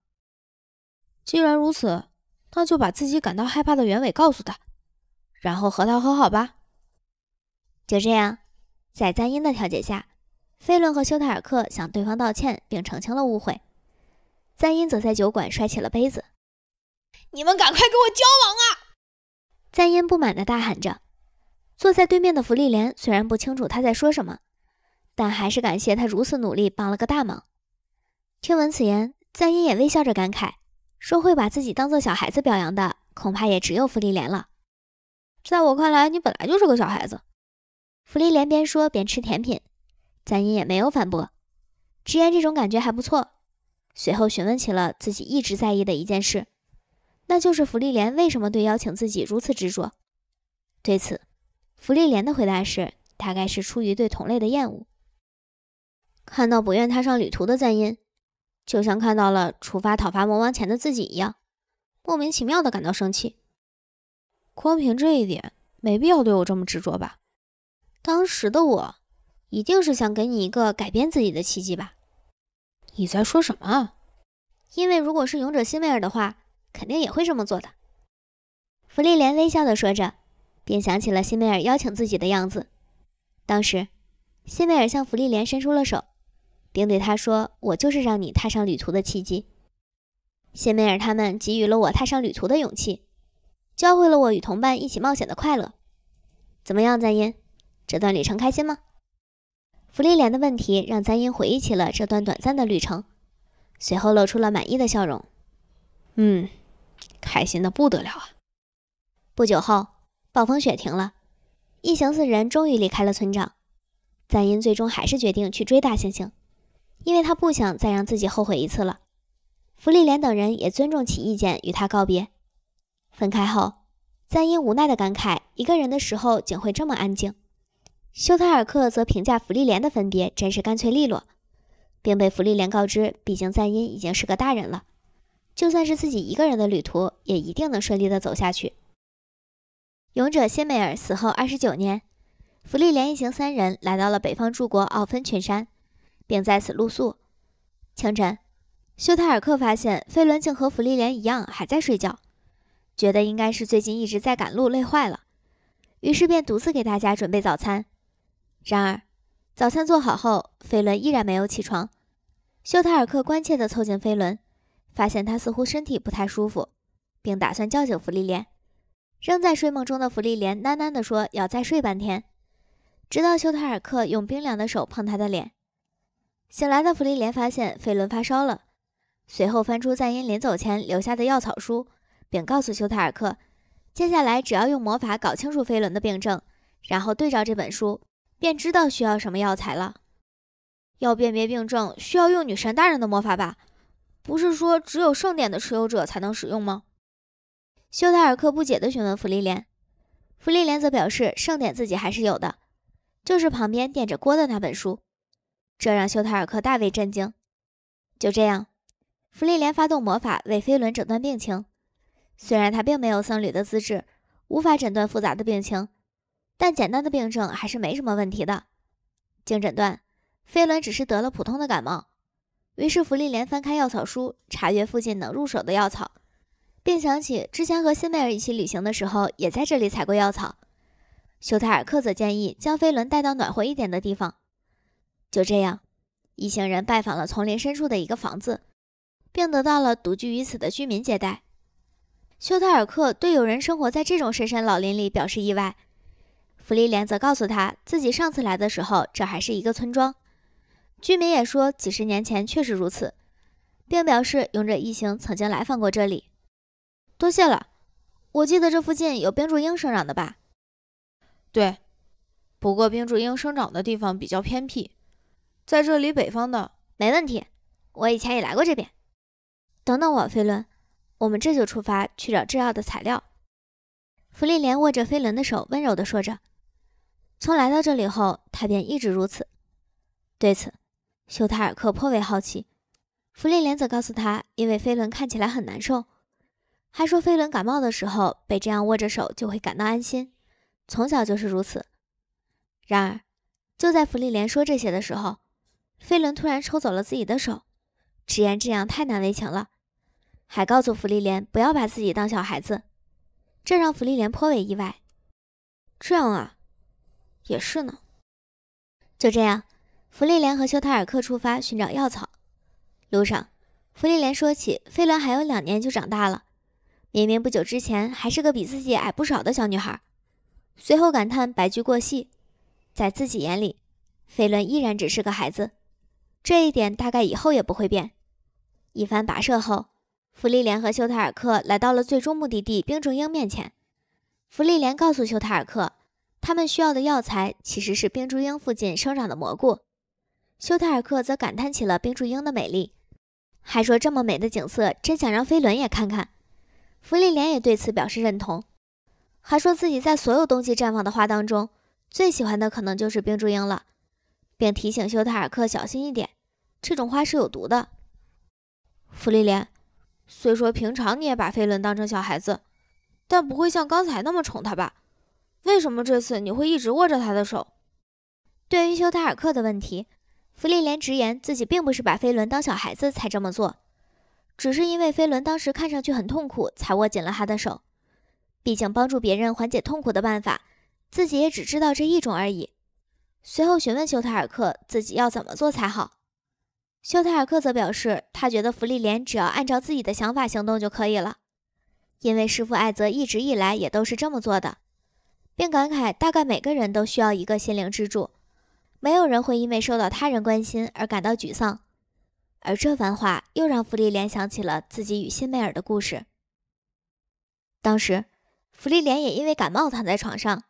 既然如此，那就把自己感到害怕的原委告诉他，然后和他和好吧。就这样，在赞因的调解下，飞轮和修塔尔克向对方道歉，并澄清了误会。赞因则在酒馆摔起了杯子。你们赶快跟我交往啊！赞音不满地大喊着。坐在对面的福利莲虽然不清楚他在说什么，但还是感谢他如此努力，帮了个大忙。听闻此言，赞音也微笑着感慨，说会把自己当做小孩子表扬的，恐怕也只有福利莲了。在我看来，你本来就是个小孩子。福利莲边说边吃甜品，赞音也没有反驳。直言这种感觉还不错。随后询问起了自己一直在意的一件事。那就是芙利莲为什么对邀请自己如此执着。对此，芙利莲的回答是：大概是出于对同类的厌恶。看到不愿踏上旅途的赞恩，就像看到了出发讨伐魔王前的自己一样，莫名其妙的感到生气。光凭这一点，没必要对我这么执着吧？当时的我，一定是想给你一个改变自己的契机吧？你在说什么？因为如果是勇者辛维尔的话。肯定也会这么做的，弗利莲微笑的说着，便想起了西梅尔邀请自己的样子。当时，西梅尔向弗利莲伸出了手，并对他说：“我就是让你踏上旅途的契机。西梅尔他们给予了我踏上旅途的勇气，教会了我与同伴一起冒险的快乐。怎么样，赞英？这段旅程开心吗？”弗利莲的问题让赞英回忆起了这段短暂的旅程，随后露出了满意的笑容。嗯。开心的不得了啊！不久后，暴风雪停了，一行四人终于离开了村长。赞因最终还是决定去追大猩猩，因为他不想再让自己后悔一次了。弗利莲等人也尊重其意见，与他告别。分开后，赞因无奈的感慨：“一个人的时候，竟会这么安静。”休特尔克则评价弗利莲的分别真是干脆利落，并被弗利莲告知：“毕竟赞因已经是个大人了。”就算是自己一个人的旅途，也一定能顺利的走下去。勇者辛美尔死后二十九年，芙利莲一行三人来到了北方诸国奥芬群山，并在此露宿。清晨，修泰尔克发现飞轮竟和芙利莲一样还在睡觉，觉得应该是最近一直在赶路累坏了，于是便独自给大家准备早餐。然而，早餐做好后，飞轮依然没有起床。修泰尔克关切地凑近飞轮。发现他似乎身体不太舒服，并打算叫醒芙莉莲。仍在睡梦中的芙莉莲喃喃地说：“要再睡半天。”直到修特尔克用冰凉的手碰他的脸，醒来的芙莉莲发现飞轮发烧了，随后翻出赞因临走前留下的药草书，并告诉修特尔克：“接下来只要用魔法搞清楚飞轮的病症，然后对照这本书，便知道需要什么药材了。要辨别病症，需要用女神大人的魔法吧？”不是说只有圣典的持有者才能使用吗？修泰尔克不解的询问弗利莲，弗利莲则表示圣典自己还是有的，就是旁边垫着锅的那本书，这让修泰尔克大为震惊。就这样，弗利莲发动魔法为飞轮诊断病情，虽然他并没有僧侣的资质，无法诊断复杂的病情，但简单的病症还是没什么问题的。经诊断，飞轮只是得了普通的感冒。于是，弗利莲翻开药草书，查阅附近能入手的药草，并想起之前和辛梅尔一起旅行的时候，也在这里采过药草。休泰尔克则建议将飞轮带到暖和一点的地方。就这样，一行人拜访了丛林深处的一个房子，并得到了独居于此的居民接待。休泰尔克对有人生活在这种深山老林里表示意外，弗利莲则告诉他自己上次来的时候，这还是一个村庄。居民也说，几十年前确实如此，并表示勇者一行曾经来访过这里。多谢了，我记得这附近有冰柱鹰生长的吧？对，不过冰柱鹰生长的地方比较偏僻，在这里北方的没问题。我以前也来过这边。等等我，飞轮，我们这就出发去找制药的材料。弗利莲握着飞轮的手，温柔地说着。从来到这里后，他便一直如此。对此。修泰尔克颇为好奇，弗利莲则告诉他，因为飞轮看起来很难受，还说飞轮感冒的时候被这样握着手就会感到安心，从小就是如此。然而，就在弗利莲说这些的时候，飞轮突然抽走了自己的手，直言这样太难为情了，还告诉弗利莲不要把自己当小孩子，这让弗利莲颇为意外。这样啊，也是呢，就这样。弗利莲和修塔尔克出发寻找药草，路上，弗利莲说起费伦还有两年就长大了，明明不久之前还是个比自己矮不少的小女孩。随后感叹白驹过隙，在自己眼里，费伦依然只是个孩子，这一点大概以后也不会变。一番跋涉后，弗利莲和修塔尔克来到了最终目的地冰柱鹰面前。弗利莲告诉修塔尔克，他们需要的药材其实是冰柱鹰附近生长的蘑菇。修特尔克则感叹起了冰柱樱的美丽，还说这么美的景色，真想让飞轮也看看。弗利莲也对此表示认同，还说自己在所有冬季绽放的花当中，最喜欢的可能就是冰柱樱了，并提醒修特尔克小心一点，这种花是有毒的。弗利莲，虽说平常你也把飞轮当成小孩子，但不会像刚才那么宠他吧？为什么这次你会一直握着他的手？对于修特尔克的问题。弗利莲直言自己并不是把飞轮当小孩子才这么做，只是因为飞轮当时看上去很痛苦，才握紧了他的手。毕竟帮助别人缓解痛苦的办法，自己也只知道这一种而已。随后询问修特尔克自己要怎么做才好，修特尔克则表示他觉得弗利莲只要按照自己的想法行动就可以了，因为师傅艾泽一直以来也都是这么做的，并感慨大概每个人都需要一个心灵支柱。没有人会因为受到他人关心而感到沮丧，而这番话又让弗利莲想起了自己与辛梅尔的故事。当时，弗利莲也因为感冒躺在床上，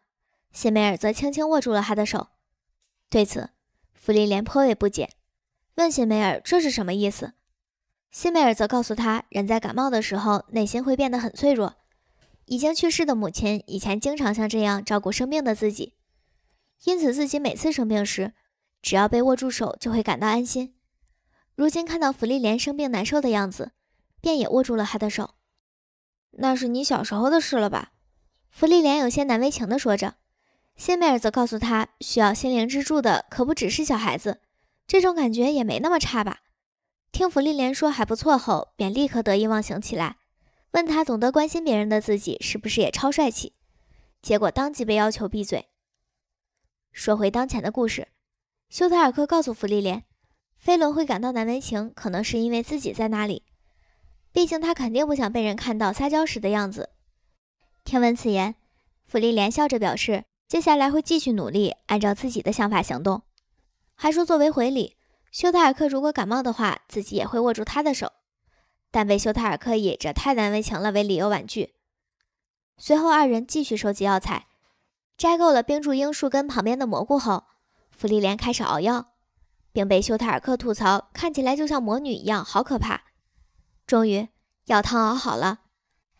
辛梅尔则轻轻握住了他的手。对此，弗利莲颇为不解，问辛梅尔这是什么意思。辛梅尔则告诉他，人在感冒的时候内心会变得很脆弱，已经去世的母亲以前经常像这样照顾生病的自己。因此，自己每次生病时，只要被握住手，就会感到安心。如今看到弗利莲生病难受的样子，便也握住了她的手。那是你小时候的事了吧？弗利莲有些难为情地说着。辛梅尔则告诉他，需要心灵支柱的可不只是小孩子，这种感觉也没那么差吧？听弗利莲说还不错后，便立刻得意忘形起来，问他懂得关心别人的自己是不是也超帅气？结果当即被要求闭嘴。说回当前的故事，修特尔克告诉弗利莲，飞轮会感到难为情，可能是因为自己在那里，毕竟他肯定不想被人看到撒娇时的样子。听闻此言，弗利莲笑着表示，接下来会继续努力，按照自己的想法行动，还说作为回礼，修特尔克如果感冒的话，自己也会握住他的手。但被修特尔克以这太难为情了为理由婉拒。随后，二人继续收集药材。摘够了冰柱樱树根旁边的蘑菇后，芙莉莲开始熬药，并被休特尔克吐槽：“看起来就像魔女一样，好可怕。”终于，药汤熬好了。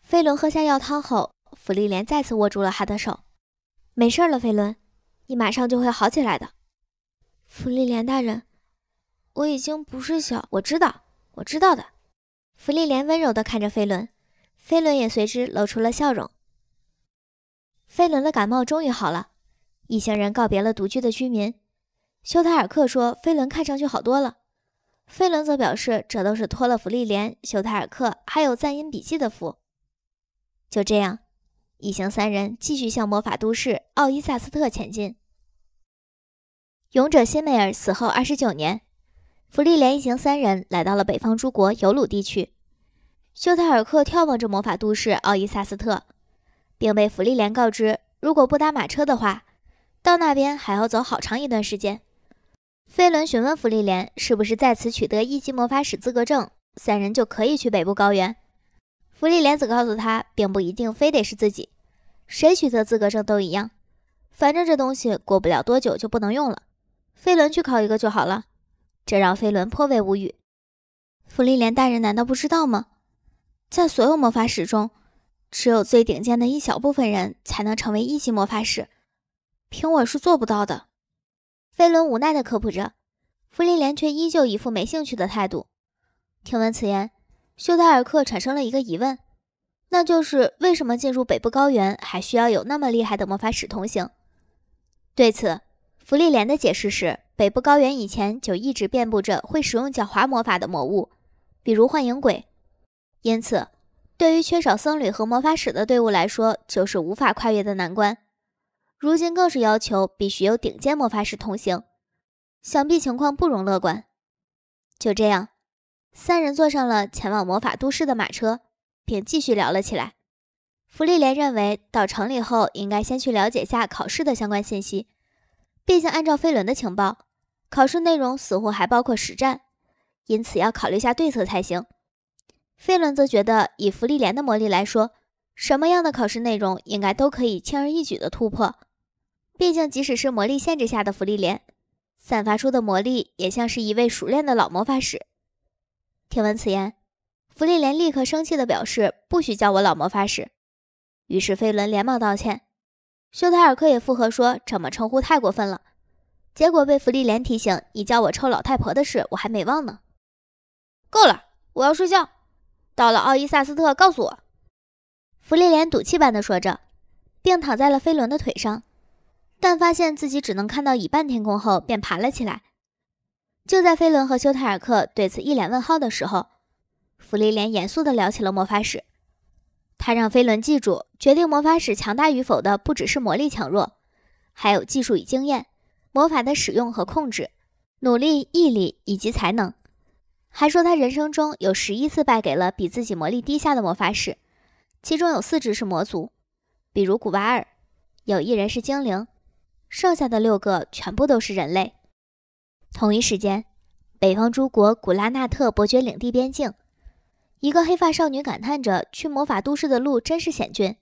飞轮喝下药汤后，芙莉莲再次握住了他的手：“没事了，飞轮，你马上就会好起来的。”芙莉莲大人，我已经不是小……我知道，我知道的。芙莉莲温柔地看着飞轮，飞轮也随之露出了笑容。飞轮的感冒终于好了，一行人告别了独居的居民。修塔尔克说：“飞轮看上去好多了。”飞轮则表示：“这都是托了弗利莲、修塔尔克还有赞因笔记的福。”就这样，一行三人继续向魔法都市奥伊萨斯特前进。勇者辛梅尔死后二十九年，弗利莲一行三人来到了北方诸国尤鲁地区。修塔尔克眺望着魔法都市奥伊萨斯特。并被福利莲告知，如果不搭马车的话，到那边还要走好长一段时间。飞轮询问福利莲，是不是在此取得一级魔法使资格证，三人就可以去北部高原。福利莲则告诉他，并不一定非得是自己，谁取得资格证都一样。反正这东西过不了多久就不能用了，飞轮去考一个就好了。这让飞轮颇为无语。福利莲大人难道不知道吗？在所有魔法使中。只有最顶尖的一小部分人才能成为一级魔法师，凭我是做不到的。飞轮无奈地科普着，弗利莲却依旧一副没兴趣的态度。听闻此言，休达尔克产生了一个疑问，那就是为什么进入北部高原还需要有那么厉害的魔法使同行？对此，弗利莲的解释是，北部高原以前就一直遍布着会使用狡猾魔法的魔物，比如幻影鬼，因此。对于缺少僧侣和魔法使的队伍来说，就是无法跨越的难关。如今更是要求必须有顶尖魔法使同行，想必情况不容乐观。就这样，三人坐上了前往魔法都市的马车，并继续聊了起来。弗利莲认为，到城里后应该先去了解下考试的相关信息。毕竟，按照飞轮的情报，考试内容似乎还包括实战，因此要考虑下对策才行。费伦则觉得，以芙利莲的魔力来说，什么样的考试内容应该都可以轻而易举的突破。毕竟，即使是魔力限制下的芙利莲，散发出的魔力也像是一位熟练的老魔法使。听闻此言，芙利莲立刻生气地表示：“不许叫我老魔法使！”于是费伦连忙道歉。修泰尔克也附和说：“这么称呼太过分了。”结果被芙利莲提醒：“你叫我臭老太婆的事，我还没忘呢。”够了，我要睡觉。到了奥伊萨斯特，告诉我。”弗利莲赌气般地说着，并躺在了飞轮的腿上。但发现自己只能看到一半天空后，便爬了起来。就在飞轮和休泰尔克对此一脸问号的时候，弗利莲严肃地聊起了魔法史。他让飞轮记住，决定魔法史强大与否的不只是魔力强弱，还有技术与经验、魔法的使用和控制、努力、毅力以及才能。还说他人生中有十一次败给了比自己魔力低下的魔法使，其中有四只是魔族，比如古巴尔，有一人是精灵，剩下的六个全部都是人类。同一时间，北方诸国古拉纳特伯爵领地边境，一个黑发少女感叹着：“去魔法都市的路真是险峻。”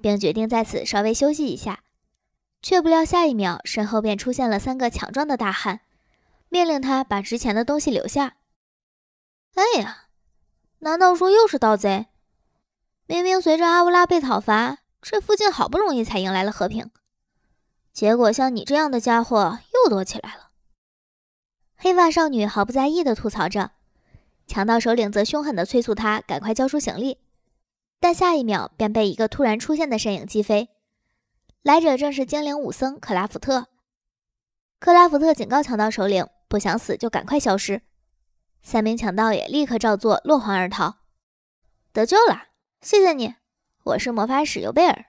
并决定在此稍微休息一下，却不料下一秒身后便出现了三个强壮的大汉，命令他把值钱的东西留下。哎呀，难道说又是盗贼？明明随着阿乌拉被讨伐，这附近好不容易才迎来了和平，结果像你这样的家伙又躲起来了。黑发少女毫不在意的吐槽着，强盗首领则凶狠的催促他赶快交出行李，但下一秒便被一个突然出现的身影击飞。来者正是精灵武僧克拉夫特。克拉夫特警告强盗首领，不想死就赶快消失。三名强盗也立刻照做，落荒而逃，得救了！谢谢你，我是魔法使尤贝尔，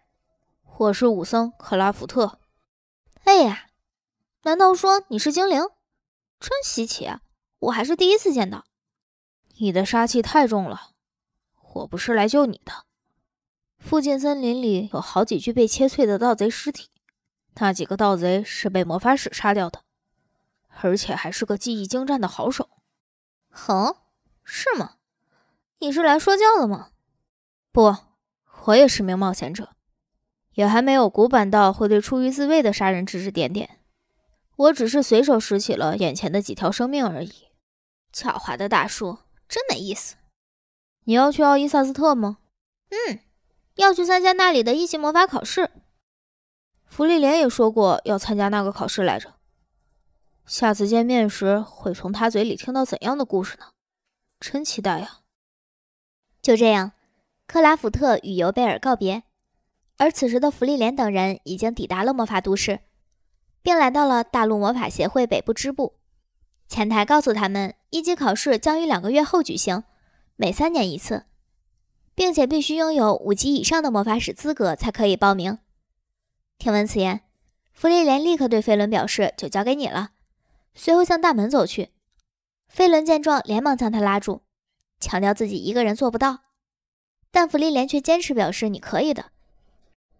我是武僧克拉夫特。哎呀，难道说你是精灵？真稀奇，我还是第一次见到。你的杀气太重了，我不是来救你的。附近森林里有好几具被切碎的盗贼尸体，那几个盗贼是被魔法使杀掉的，而且还是个技艺精湛的好手。哦，是吗？你是来说教了吗？不，我也是名冒险者，也还没有古板到会对出于自卫的杀人指指点点。我只是随手拾起了眼前的几条生命而已。狡猾的大叔，真没意思。你要去奥伊萨斯特吗？嗯，要去参加那里的一级魔法考试。弗利莲也说过要参加那个考试来着。下次见面时，会从他嘴里听到怎样的故事呢？真期待呀！就这样，克拉福特与尤贝尔告别，而此时的弗利莲等人已经抵达了魔法都市，并来到了大陆魔法协会北部支部。前台告诉他们，一级考试将于两个月后举行，每三年一次，并且必须拥有五级以上的魔法使资格才可以报名。听闻此言，弗利莲立刻对飞轮表示：“就交给你了。”随后向大门走去，飞轮见状连忙将他拉住，强调自己一个人做不到。但弗利莲却坚持表示你可以的。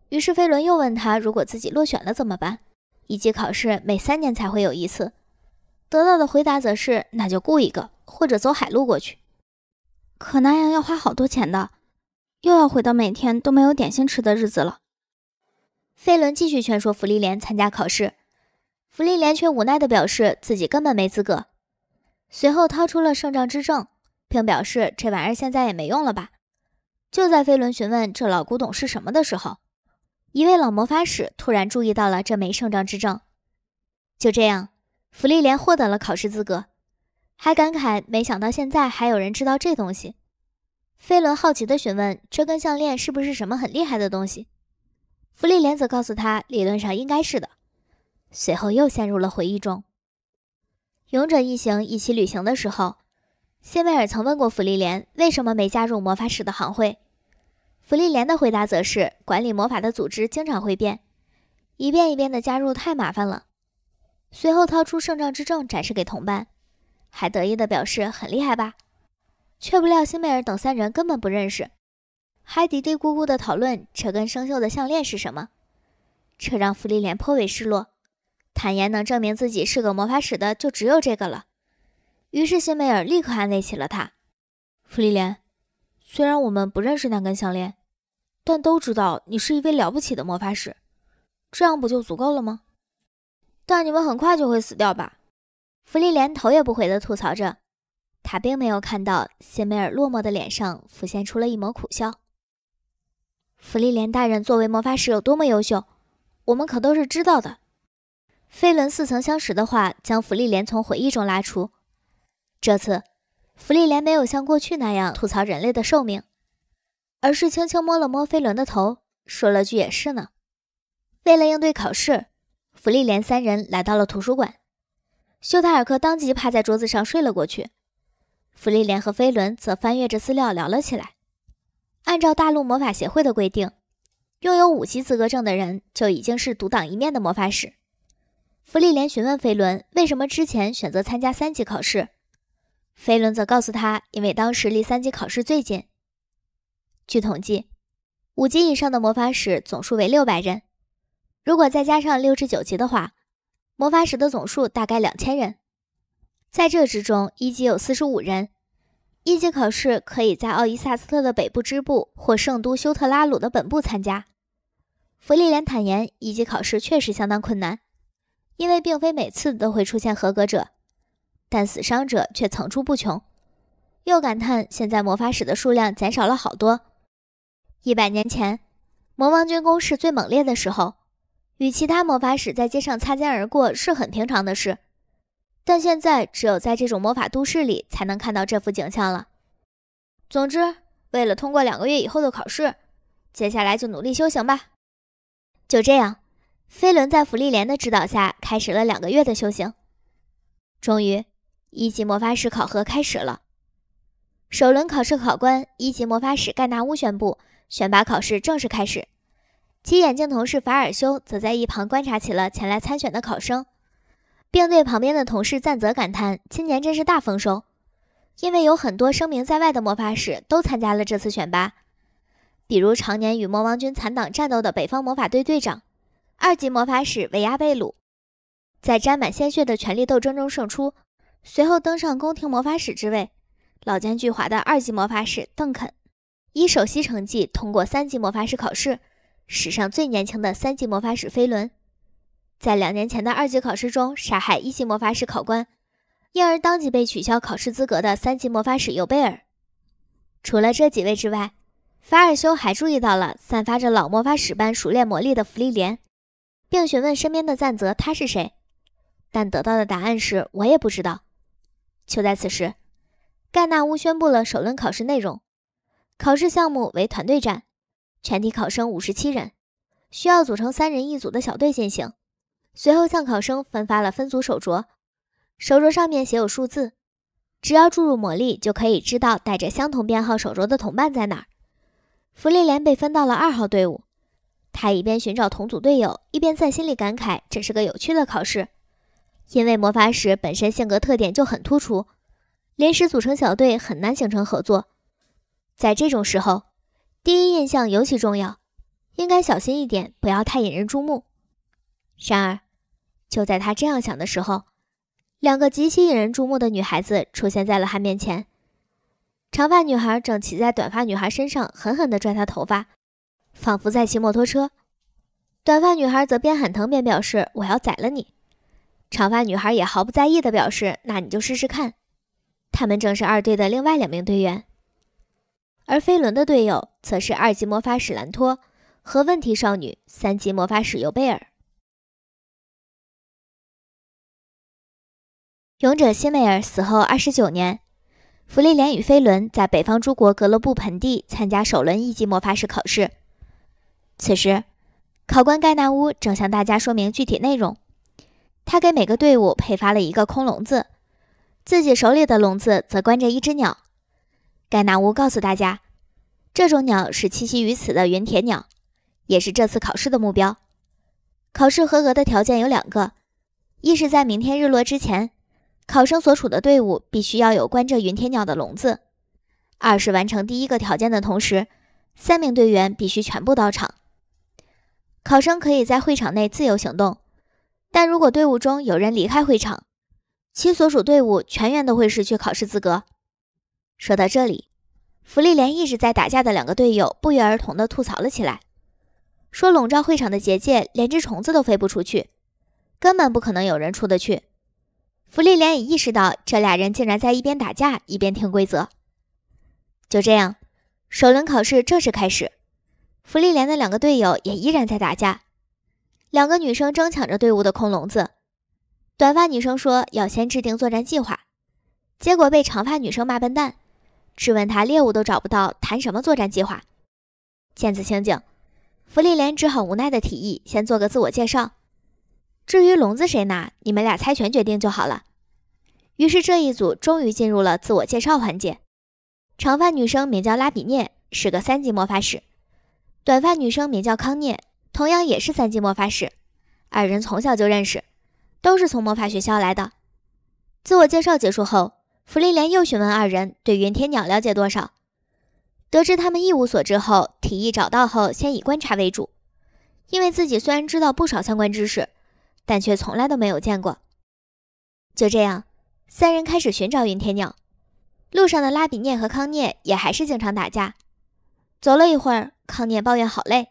于是飞轮又问他，如果自己落选了怎么办？以及考试每三年才会有一次。得到的回答则是，那就雇一个或者走海路过去。可那样要花好多钱的，又要回到每天都没有点心吃的日子了。飞轮继续劝说弗利莲参加考试。福利莲却无奈地表示自己根本没资格，随后掏出了圣杖之证，并表示这玩意儿现在也没用了吧。就在飞轮询问这老古董是什么的时候，一位老魔法使突然注意到了这枚圣杖之证。就这样，福利莲获得了考试资格，还感慨没想到现在还有人知道这东西。飞轮好奇地询问这根项链是不是什么很厉害的东西，福利莲则告诉他理论上应该是的。随后又陷入了回忆中。勇者一行一起旅行的时候，辛美尔曾问过弗利莲为什么没加入魔法使的行会。弗利莲的回答则是：管理魔法的组织经常会变，一遍一遍的加入太麻烦了。随后掏出圣杖之证展示给同伴，还得意的表示很厉害吧？却不料辛美尔等三人根本不认识，还嘀嘀咕咕的讨论这根生锈的项链是什么，这让弗利莲颇为失落。坦言能证明自己是个魔法使的就只有这个了。于是辛梅尔立刻安慰起了他。弗利莲，虽然我们不认识那根项链，但都知道你是一位了不起的魔法使，这样不就足够了吗？但你们很快就会死掉吧！弗利莲头也不回的吐槽着，他并没有看到谢梅尔落寞的脸上浮现出了一抹苦笑。弗利莲大人作为魔法使有多么优秀，我们可都是知道的。飞轮似曾相识的话，将弗利莲从回忆中拉出。这次，弗利莲没有像过去那样吐槽人类的寿命，而是轻轻摸了摸飞轮的头，说了句“也是呢”。为了应对考试，弗利莲三人来到了图书馆。修塔尔克当即趴在桌子上睡了过去，弗利莲和飞轮则翻阅着资料聊了起来。按照大陆魔法协会的规定，拥有五级资格证的人就已经是独当一面的魔法使。弗利莲询问飞轮：“为什么之前选择参加三级考试？”飞轮则告诉他：“因为当时离三级考试最近。”据统计，五级以上的魔法使总数为六百人。如果再加上六至九级的话，魔法使的总数大概两千人。在这之中，一级有四十五人。一级考试可以在奥伊萨斯特的北部支部或圣都修特拉鲁的本部参加。弗利莲坦言，一级考试确实相当困难。因为并非每次都会出现合格者，但死伤者却层出不穷。又感叹现在魔法使的数量减少了好多。一百年前，魔王军攻势最猛烈的时候，与其他魔法使在街上擦肩而过是很平常的事。但现在只有在这种魔法都市里才能看到这幅景象了。总之，为了通过两个月以后的考试，接下来就努力修行吧。就这样。飞轮在福利莲的指导下开始了两个月的修行。终于，一级魔法使考核开始了。首轮考试考官一级魔法使盖纳乌宣布选拔考试正式开始。其眼镜同事法尔修则在一旁观察起了前来参选的考生，并对旁边的同事赞泽感叹：“今年真是大丰收，因为有很多声名在外的魔法使都参加了这次选拔，比如常年与魔王军残党战斗的北方魔法队队长。”二级魔法使维亚贝鲁在沾满鲜血的权力斗争中胜出，随后登上宫廷魔法使之位。老奸巨猾的二级魔法使邓肯以首席成绩通过三级魔法使考试。史上最年轻的三级魔法使飞轮在两年前的二级考试中杀害一级魔法使考官，因而当即被取消考试资格的三级魔法使尤贝尔。除了这几位之外，法尔修还注意到了散发着老魔法使般熟练魔力的弗利莲。并询问身边的赞泽他是谁，但得到的答案是我也不知道。就在此时，盖纳乌宣布了首轮考试内容，考试项目为团队战，全体考生五十七人，需要组成三人一组的小队进行。随后向考生分发了分组手镯，手镯上面写有数字，只要注入魔力就可以知道带着相同编号手镯的同伴在哪。芙利莲被分到了二号队伍。他一边寻找同组队友，一边在心里感慨：“这是个有趣的考试。”因为魔法使本身性格特点就很突出，临时组成小队很难形成合作。在这种时候，第一印象尤其重要，应该小心一点，不要太引人注目。然而，就在他这样想的时候，两个极其引人注目的女孩子出现在了他面前。长发女孩正骑在短发女孩身上，狠狠地拽她头发。仿佛在骑摩托车，短发女孩则边喊疼边表示：“我要宰了你。”长发女孩也毫不在意地表示：“那你就试试看。”他们正是二队的另外两名队员，而飞轮的队友则是二级魔法史兰托和问题少女三级魔法史尤贝尔。勇者辛梅尔死后二十九年，弗利莲与飞轮在北方诸国格罗布盆地参加首轮一级魔法史考试。此时，考官盖纳乌正向大家说明具体内容。他给每个队伍配发了一个空笼子，自己手里的笼子则关着一只鸟。盖纳乌告诉大家，这种鸟是栖息于此的云铁鸟，也是这次考试的目标。考试合格的条件有两个：一是，在明天日落之前，考生所处的队伍必须要有关着云铁鸟的笼子；二是，完成第一个条件的同时，三名队员必须全部到场。考生可以在会场内自由行动，但如果队伍中有人离开会场，其所属队伍全员都会失去考试资格。说到这里，福利连一直在打架的两个队友不约而同地吐槽了起来，说笼罩会场的结界连只虫子都飞不出去，根本不可能有人出得去。福利连也意识到这俩人竟然在一边打架一边听规则。就这样，首轮考试正式开始。福利莲的两个队友也依然在打架，两个女生争抢着队伍的空笼子。短发女生说要先制定作战计划，结果被长发女生骂笨蛋，质问她猎物都找不到，谈什么作战计划？见此情景，福利莲只好无奈的提议先做个自我介绍。至于笼子谁拿，你们俩猜拳决定就好了。于是这一组终于进入了自我介绍环节。长发女生名叫拉比涅，是个三级魔法使。短发女生名叫康涅，同样也是三级魔法师。二人从小就认识，都是从魔法学校来的。自我介绍结束后，弗利莲又询问二人对云天鸟了解多少。得知他们一无所知后，提议找到后先以观察为主，因为自己虽然知道不少相关知识，但却从来都没有见过。就这样，三人开始寻找云天鸟。路上的拉比涅和康涅也还是经常打架。走了一会儿，康涅抱怨好累，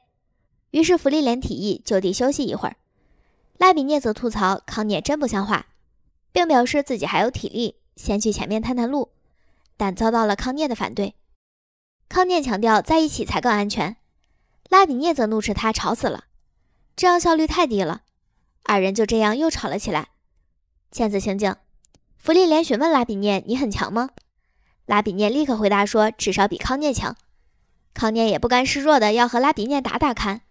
于是弗利莲提议就地休息一会儿。拉比涅则吐槽康涅真不像话，并表示自己还有体力，先去前面探探路。但遭到了康涅的反对。康涅强调在一起才更安全，拉比涅则怒斥他吵死了，这样效率太低了。二人就这样又吵了起来。见此情景，弗利莲询问拉比涅：“你很强吗？”拉比涅立刻回答说：“至少比康涅强。”康涅也不甘示弱的要和拉比涅打打看，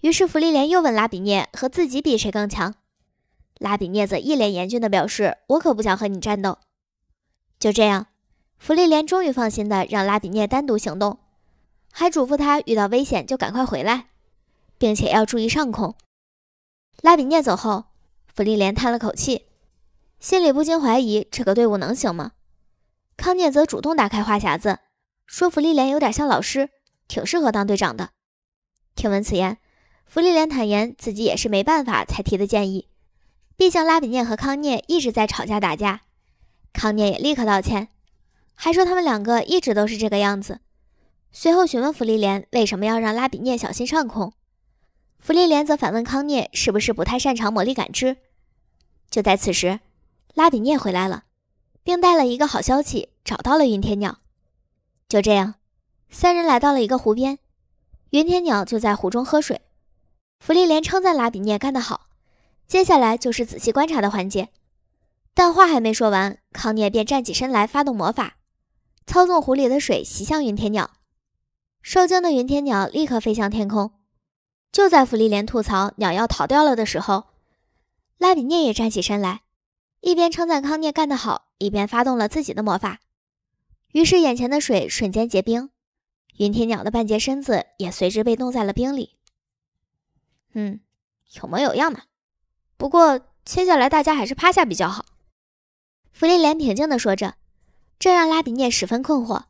于是弗利莲又问拉比涅和自己比谁更强。拉比涅则一脸严峻的表示：“我可不想和你战斗。”就这样，弗利莲终于放心的让拉比涅单独行动，还嘱咐他遇到危险就赶快回来，并且要注意上空。拉比涅走后，弗利莲叹了口气，心里不禁怀疑这个队伍能行吗？康涅则主动打开话匣子。说芙利莲有点像老师，挺适合当队长的。听闻此言，福利莲坦言自己也是没办法才提的建议。毕竟拉比涅和康涅一直在吵架打架，康涅也立刻道歉，还说他们两个一直都是这个样子。随后询问福利莲为什么要让拉比涅小心上空，福利莲则反问康涅是不是不太擅长魔力感知。就在此时，拉比涅回来了，并带了一个好消息：找到了云天鸟。就这样，三人来到了一个湖边，云天鸟就在湖中喝水。芙利莲称赞拉比涅干得好，接下来就是仔细观察的环节。但话还没说完，康涅便站起身来，发动魔法，操纵湖里的水袭向云天鸟。受惊的云天鸟立刻飞向天空。就在芙利莲吐槽鸟要逃掉了的时候，拉比涅也站起身来，一边称赞康涅干得好，一边发动了自己的魔法。于是，眼前的水瞬间结冰，云天鸟的半截身子也随之被冻在了冰里。嗯，有模有样嘛。不过，接下来大家还是趴下比较好。弗利莲平静地说着，这让拉比涅十分困惑。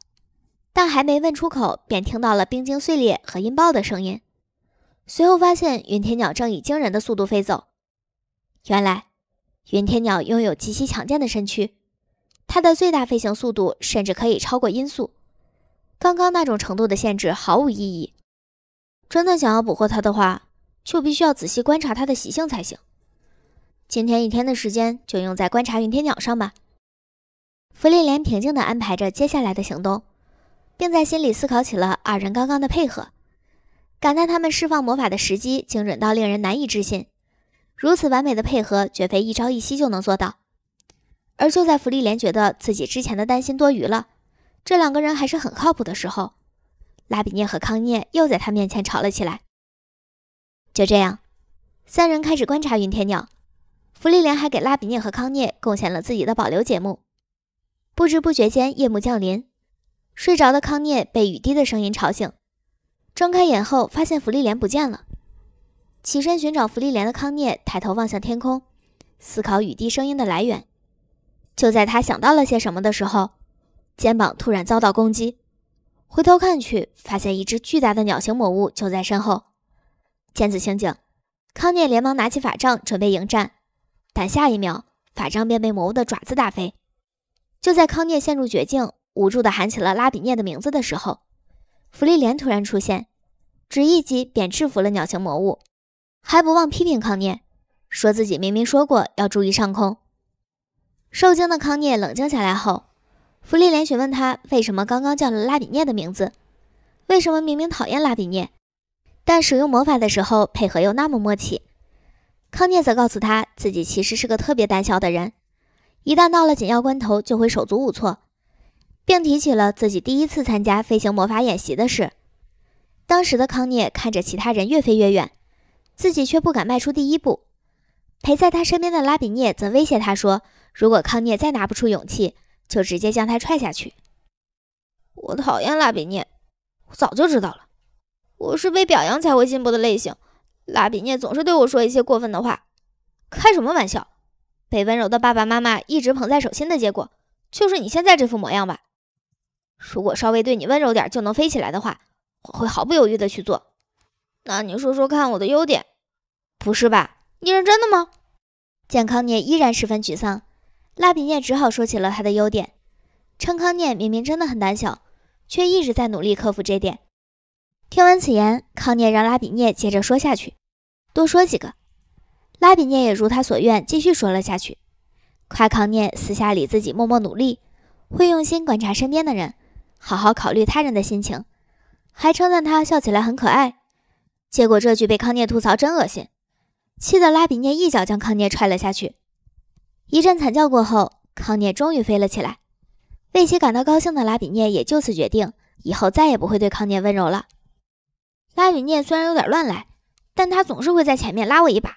但还没问出口，便听到了冰晶碎裂和音爆的声音。随后发现，云天鸟正以惊人的速度飞走。原来，云天鸟拥有极其强健的身躯。它的最大飞行速度甚至可以超过音速，刚刚那种程度的限制毫无意义。真的想要捕获它的话，就必须要仔细观察它的习性才行。今天一天的时间就用在观察云天鸟上吧。弗利莲平静地安排着接下来的行动，并在心里思考起了二人刚刚的配合，感叹他们释放魔法的时机精准到令人难以置信。如此完美的配合，绝非一朝一夕就能做到。而就在弗利莲觉得自己之前的担心多余了，这两个人还是很靠谱的时候，拉比涅和康涅又在他面前吵了起来。就这样，三人开始观察云天鸟。弗利莲还给拉比涅和康涅贡献了自己的保留节目。不知不觉间，夜幕降临，睡着的康涅被雨滴的声音吵醒，睁开眼后发现弗利莲不见了。起身寻找弗利莲的康涅抬头望向天空，思考雨滴声音的来源。就在他想到了些什么的时候，肩膀突然遭到攻击。回头看去，发现一只巨大的鸟形魔物就在身后。见此情景，康涅连忙拿起法杖准备迎战，但下一秒法杖便被魔物的爪子打飞。就在康涅陷入绝境、无助地喊起了拉比涅的名字的时候，弗利莲突然出现，只一击便制服了鸟形魔物，还不忘批评康涅，说自己明明说过要注意上空。受惊的康涅冷静下来后，弗利莲询问他为什么刚刚叫了拉比涅的名字，为什么明明讨厌拉比涅，但使用魔法的时候配合又那么默契。康涅则告诉他自己其实是个特别胆小的人，一旦到了紧要关头就会手足无措，并提起了自己第一次参加飞行魔法演习的事。当时的康涅看着其他人越飞越远，自己却不敢迈出第一步。陪在他身边的拉比涅则威胁他说。如果康涅再拿不出勇气，就直接将他踹下去。我讨厌拉比涅，我早就知道了。我是被表扬才会进步的类型。拉比涅总是对我说一些过分的话。开什么玩笑？被温柔的爸爸妈妈一直捧在手心的结果，就是你现在这副模样吧？如果稍微对你温柔点就能飞起来的话，我会毫不犹豫的去做。那你说说看我的优点？不是吧？你认真的吗？见康涅依然十分沮丧。拉比涅只好说起了他的优点，称康涅明明真的很胆小，却一直在努力克服这点。听闻此言，康涅让拉比涅接着说下去，多说几个。拉比涅也如他所愿，继续说了下去，夸康涅私下里自己默默努力，会用心观察身边的人，好好考虑他人的心情，还称赞他笑起来很可爱。结果这句被康涅吐槽真恶心，气得拉比涅一脚将康涅踹了下去。一阵惨叫过后，康涅终于飞了起来。为其感到高兴的拉比涅也就此决定，以后再也不会对康涅温柔了。拉比涅虽然有点乱来，但他总是会在前面拉我一把。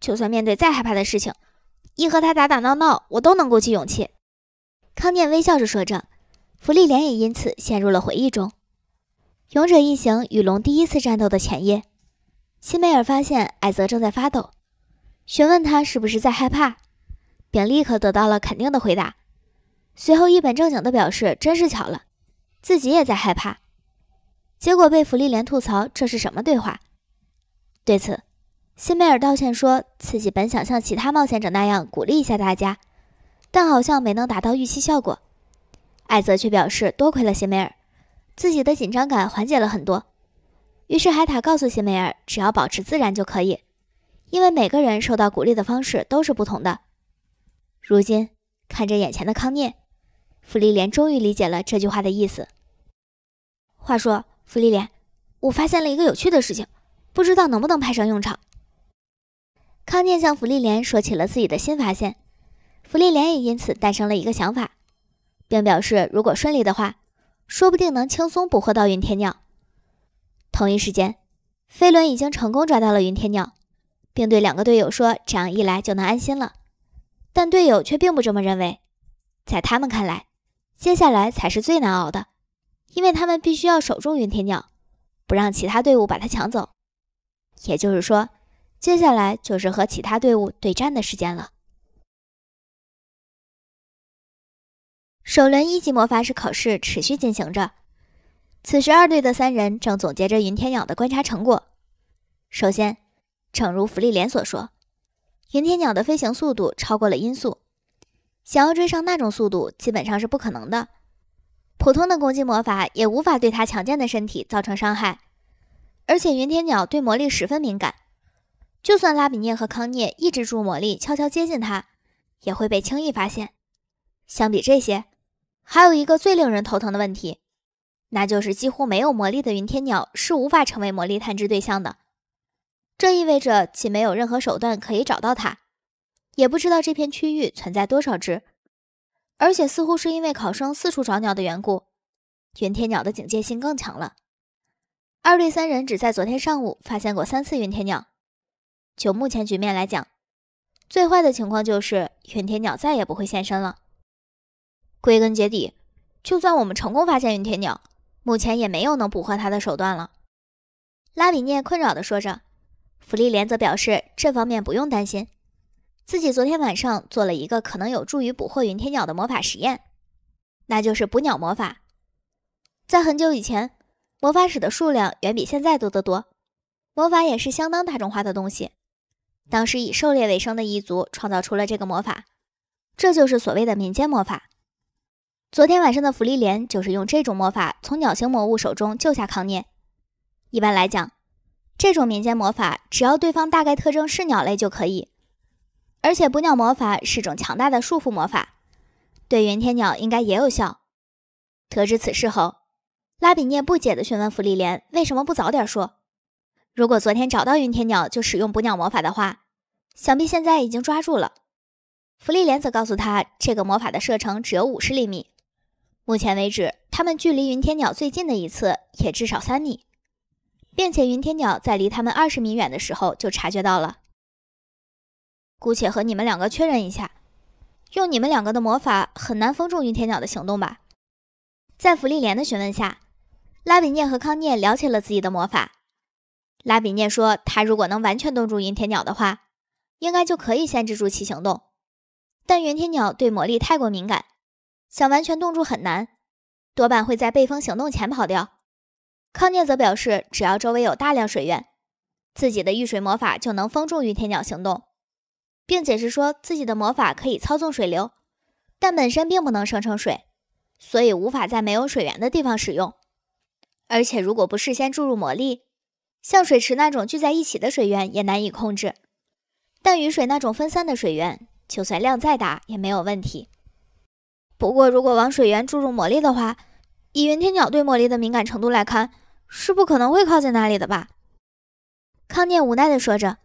就算面对再害怕的事情，一和他打打闹闹，我都能鼓起勇气。康涅微笑着说着，芙莉莲也因此陷入了回忆中。勇者一行与龙第一次战斗的前夜，西梅尔发现艾泽正在发抖，询问他是不是在害怕。并立刻得到了肯定的回答，随后一本正经的表示：“真是巧了，自己也在害怕。”结果被芙利莲吐槽：“这是什么对话？”对此，谢梅尔道歉说：“自己本想像其他冒险者那样鼓励一下大家，但好像没能达到预期效果。”艾泽却表示：“多亏了谢梅尔，自己的紧张感缓解了很多。”于是海塔告诉谢梅尔：“只要保持自然就可以，因为每个人受到鼓励的方式都是不同的。”如今看着眼前的康涅，芙莉莲终于理解了这句话的意思。话说，芙莉莲，我发现了一个有趣的事情，不知道能不能派上用场。康念向芙莉莲说起了自己的新发现，芙莉莲也因此诞生了一个想法，并表示如果顺利的话，说不定能轻松捕获到云天鸟。同一时间，飞轮已经成功抓到了云天鸟，并对两个队友说：“这样一来就能安心了。”但队友却并不这么认为，在他们看来，接下来才是最难熬的，因为他们必须要守住云天鸟，不让其他队伍把它抢走。也就是说，接下来就是和其他队伍对战的时间了。首轮一级魔法师考试持续进行着，此时二队的三人正总结着云天鸟的观察成果。首先，诚如弗利莲所说。云天鸟的飞行速度超过了音速，想要追上那种速度基本上是不可能的。普通的攻击魔法也无法对它强健的身体造成伤害，而且云天鸟对魔力十分敏感，就算拉比涅和康涅抑制住魔力，悄悄接近它，也会被轻易发现。相比这些，还有一个最令人头疼的问题，那就是几乎没有魔力的云天鸟是无法成为魔力探知对象的。这意味着，其没有任何手段可以找到它，也不知道这片区域存在多少只，而且似乎是因为考生四处找鸟的缘故，云天鸟的警戒性更强了。二队三人只在昨天上午发现过三次云天鸟。就目前局面来讲，最坏的情况就是云天鸟再也不会现身了。归根结底，就算我们成功发现云天鸟，目前也没有能捕获它的手段了。拉比涅困扰地说着。芙利莲则表示，这方面不用担心。自己昨天晚上做了一个可能有助于捕获云天鸟的魔法实验，那就是捕鸟魔法。在很久以前，魔法使的数量远比现在多得多，魔法也是相当大众化的东西。当时以狩猎为生的异族创造出了这个魔法，这就是所谓的民间魔法。昨天晚上的芙利莲就是用这种魔法从鸟形魔物手中救下康涅。一般来讲，这种民间魔法，只要对方大概特征是鸟类就可以。而且捕鸟魔法是种强大的束缚魔法，对云天鸟应该也有效。得知此事后，拉比涅不解地询问弗利莲：“为什么不早点说？如果昨天找到云天鸟就使用捕鸟魔法的话，想必现在已经抓住了。”弗利莲则告诉他，这个魔法的射程只有五十厘米。目前为止，他们距离云天鸟最近的一次也至少三米。并且云天鸟在离他们二十米远的时候就察觉到了。姑且和你们两个确认一下，用你们两个的魔法很难封住云天鸟的行动吧？在芙利莲的询问下，拉比涅和康涅聊起了自己的魔法。拉比涅说，他如果能完全冻住云天鸟的话，应该就可以限制住其行动。但云天鸟对魔力太过敏感，想完全冻住很难，多半会在被封行动前跑掉。康涅则表示，只要周围有大量水源，自己的御水魔法就能封住云天鸟行动，并解释说自己的魔法可以操纵水流，但本身并不能生成水，所以无法在没有水源的地方使用。而且如果不事先注入魔力，像水池那种聚在一起的水源也难以控制，但雨水那种分散的水源，就算量再大也没有问题。不过如果往水源注入魔力的话，以云天鸟对魔力的敏感程度来看，是不可能会靠近那里的吧？康念无奈地说着。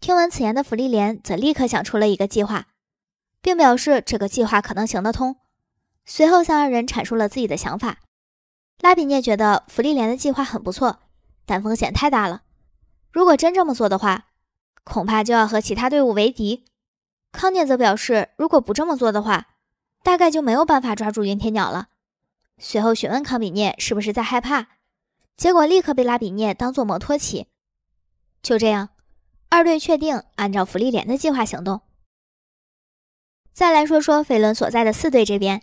听闻此言的福利莲则立刻想出了一个计划，并表示这个计划可能行得通。随后向二人阐述了自己的想法。拉比涅觉得福利莲的计划很不错，但风险太大了。如果真这么做的话，恐怕就要和其他队伍为敌。康念则表示，如果不这么做的话，大概就没有办法抓住云天鸟了。随后询问康比涅是不是在害怕，结果立刻被拉比涅当做摩托骑。就这样，二队确定按照福利连的计划行动。再来说说飞伦所在的四队这边，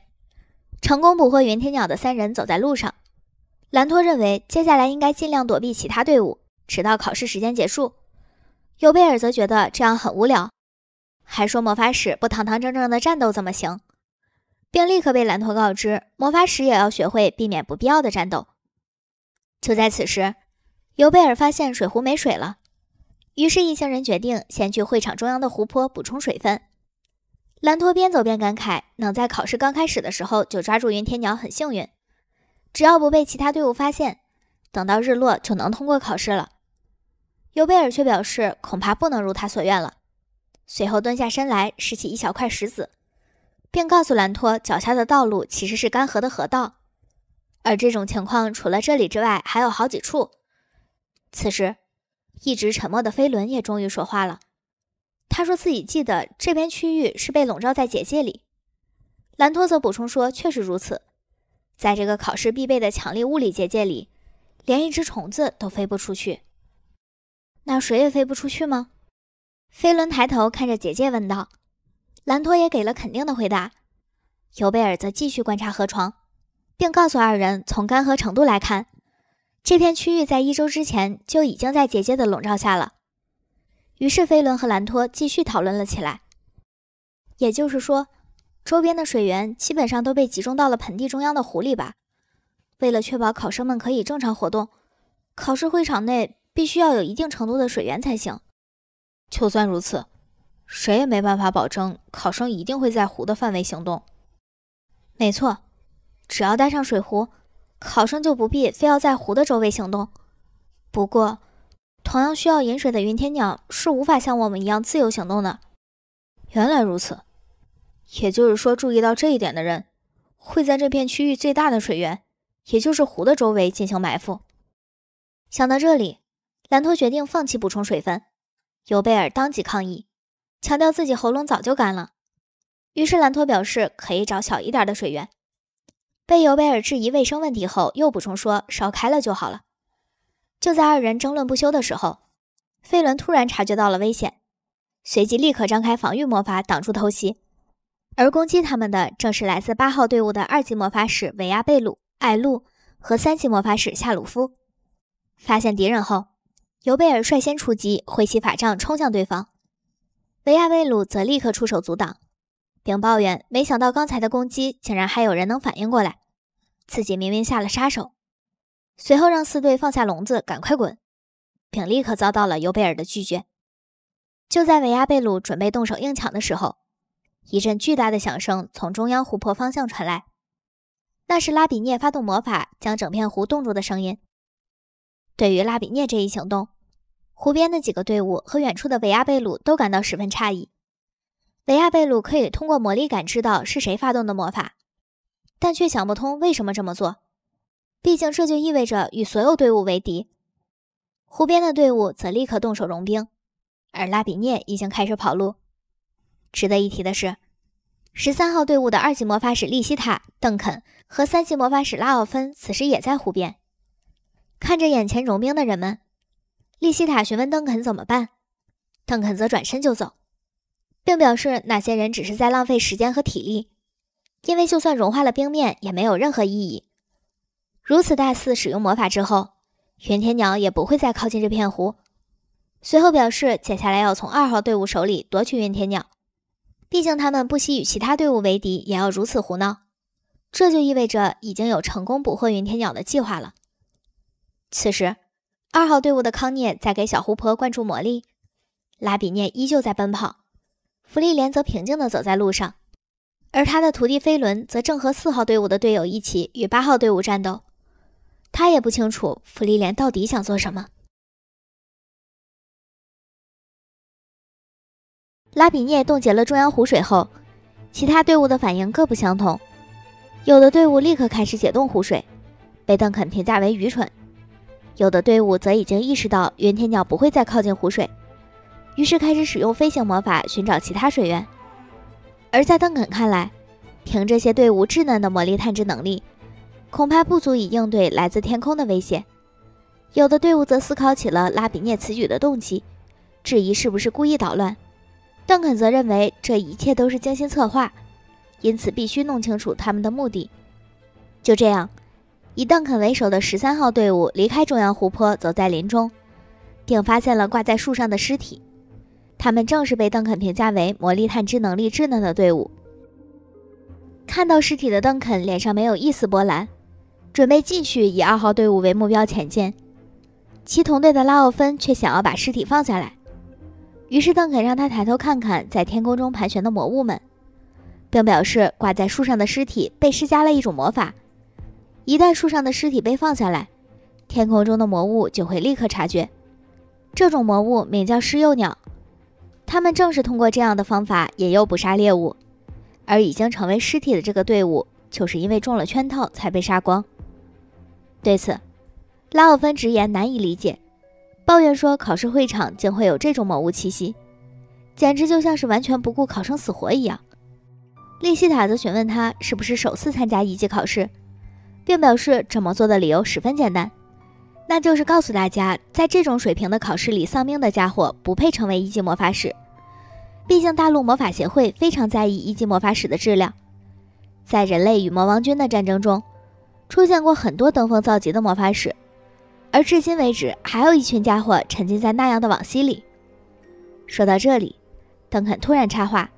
成功捕获云天鸟的三人走在路上，兰托认为接下来应该尽量躲避其他队伍，直到考试时间结束。尤贝尔则觉得这样很无聊，还说魔法使不堂堂正正的战斗怎么行。并立刻被兰托告知，魔法时也要学会避免不必要的战斗。就在此时，尤贝尔发现水壶没水了，于是，一行人决定先去会场中央的湖泊补充水分。兰托边走边感慨：“能在考试刚开始的时候就抓住云天鸟，很幸运。只要不被其他队伍发现，等到日落就能通过考试了。”尤贝尔却表示：“恐怕不能如他所愿了。”随后蹲下身来拾起一小块石子。并告诉兰托，脚下的道路其实是干涸的河道，而这种情况除了这里之外，还有好几处。此时，一直沉默的飞轮也终于说话了。他说自己记得这边区域是被笼罩在结界里。兰托则补充说，确实如此。在这个考试必备的强力物理结界里，连一只虫子都飞不出去。那谁也飞不出去吗？飞轮抬头看着结界问道。兰托也给了肯定的回答，尤贝尔则继续观察河床，并告诉二人从干涸程度来看，这片区域在一周之前就已经在结界的笼罩下了。于是飞轮和兰托继续讨论了起来。也就是说，周边的水源基本上都被集中到了盆地中央的湖里吧？为了确保考生们可以正常活动，考试会场内必须要有一定程度的水源才行。就算如此。谁也没办法保证考生一定会在湖的范围行动。没错，只要带上水壶，考生就不必非要在湖的周围行动。不过，同样需要饮水的云天鸟是无法像我们一样自由行动的。原来如此，也就是说，注意到这一点的人，会在这片区域最大的水源，也就是湖的周围进行埋伏。想到这里，兰托决定放弃补充水分。尤贝尔当即抗议。强调自己喉咙早就干了，于是兰托表示可以找小一点的水源。被尤贝尔质疑卫生问题后，又补充说烧开了就好了。就在二人争论不休的时候，费伦突然察觉到了危险，随即立刻张开防御魔法挡住偷袭。而攻击他们的正是来自八号队伍的二级魔法师维亚贝鲁、艾露和三级魔法师夏鲁夫。发现敌人后，尤贝尔率先出击，挥起法杖冲向对方。维亚贝鲁则立刻出手阻挡，并抱怨：“没想到刚才的攻击竟然还有人能反应过来，自己明明下了杀手。”随后让四队放下笼子，赶快滚，并立刻遭到了尤贝尔的拒绝。就在维亚贝鲁准备动手硬抢的时候，一阵巨大的响声从中央湖泊方向传来，那是拉比涅发动魔法将整片湖冻住的声音。对于拉比涅这一行动，湖边的几个队伍和远处的维亚贝鲁都感到十分诧异。维亚贝鲁可以通过魔力感知到是谁发动的魔法，但却想不通为什么这么做。毕竟这就意味着与所有队伍为敌。湖边的队伍则立刻动手融冰，而拉比涅已经开始跑路。值得一提的是，十三号队伍的二级魔法使利希塔·邓肯和三级魔法使拉奥芬此时也在湖边，看着眼前融冰的人们。利希塔询问邓肯怎么办，邓肯则转身就走，并表示那些人只是在浪费时间和体力，因为就算融化了冰面也没有任何意义。如此大肆使用魔法之后，云天鸟也不会再靠近这片湖。随后表示接下来要从二号队伍手里夺取云天鸟，毕竟他们不惜与其他队伍为敌也要如此胡闹，这就意味着已经有成功捕获云天鸟的计划了。此时。二号队伍的康涅在给小湖泊灌注魔力，拉比涅依旧在奔跑，弗利莲则平静地走在路上，而他的徒弟飞轮则正和四号队伍的队友一起与八号队伍战斗。他也不清楚弗利莲到底想做什么。拉比涅冻结了中央湖水后，其他队伍的反应各不相同，有的队伍立刻开始解冻湖水，被邓肯评价为愚蠢。有的队伍则已经意识到云天鸟不会再靠近湖水，于是开始使用飞行魔法寻找其他水源。而在邓肯看来，凭这些队伍稚嫩的魔力探知能力，恐怕不足以应对来自天空的威胁。有的队伍则思考起了拉比涅此举的动机，质疑是不是故意捣乱。邓肯则认为这一切都是精心策划，因此必须弄清楚他们的目的。就这样。以邓肯为首的十三号队伍离开中央湖泊，走在林中，并发现了挂在树上的尸体。他们正是被邓肯评价为魔力探知能力稚嫩的队伍。看到尸体的邓肯脸上没有一丝波澜，准备继续以二号队伍为目标前进。其同队的拉奥芬却想要把尸体放下来，于是邓肯让他抬头看看在天空中盘旋的魔物们，并表示挂在树上的尸体被施加了一种魔法。一旦树上的尸体被放下来，天空中的魔物就会立刻察觉。这种魔物名叫尸幼鸟，它们正是通过这样的方法引诱捕杀猎物。而已经成为尸体的这个队伍，就是因为中了圈套才被杀光。对此，拉奥芬直言难以理解，抱怨说考试会场竟会有这种魔物气息，简直就像是完全不顾考生死活一样。利希塔则询问他是不是首次参加一级考试。并表示，这么做的理由十分简单，那就是告诉大家，在这种水平的考试里丧命的家伙不配成为一级魔法使。毕竟，大陆魔法协会非常在意一级魔法使的质量。在人类与魔王军的战争中，出现过很多登峰造极的魔法使，而至今为止，还有一群家伙沉浸在那样的往昔里。说到这里，邓肯突然插话，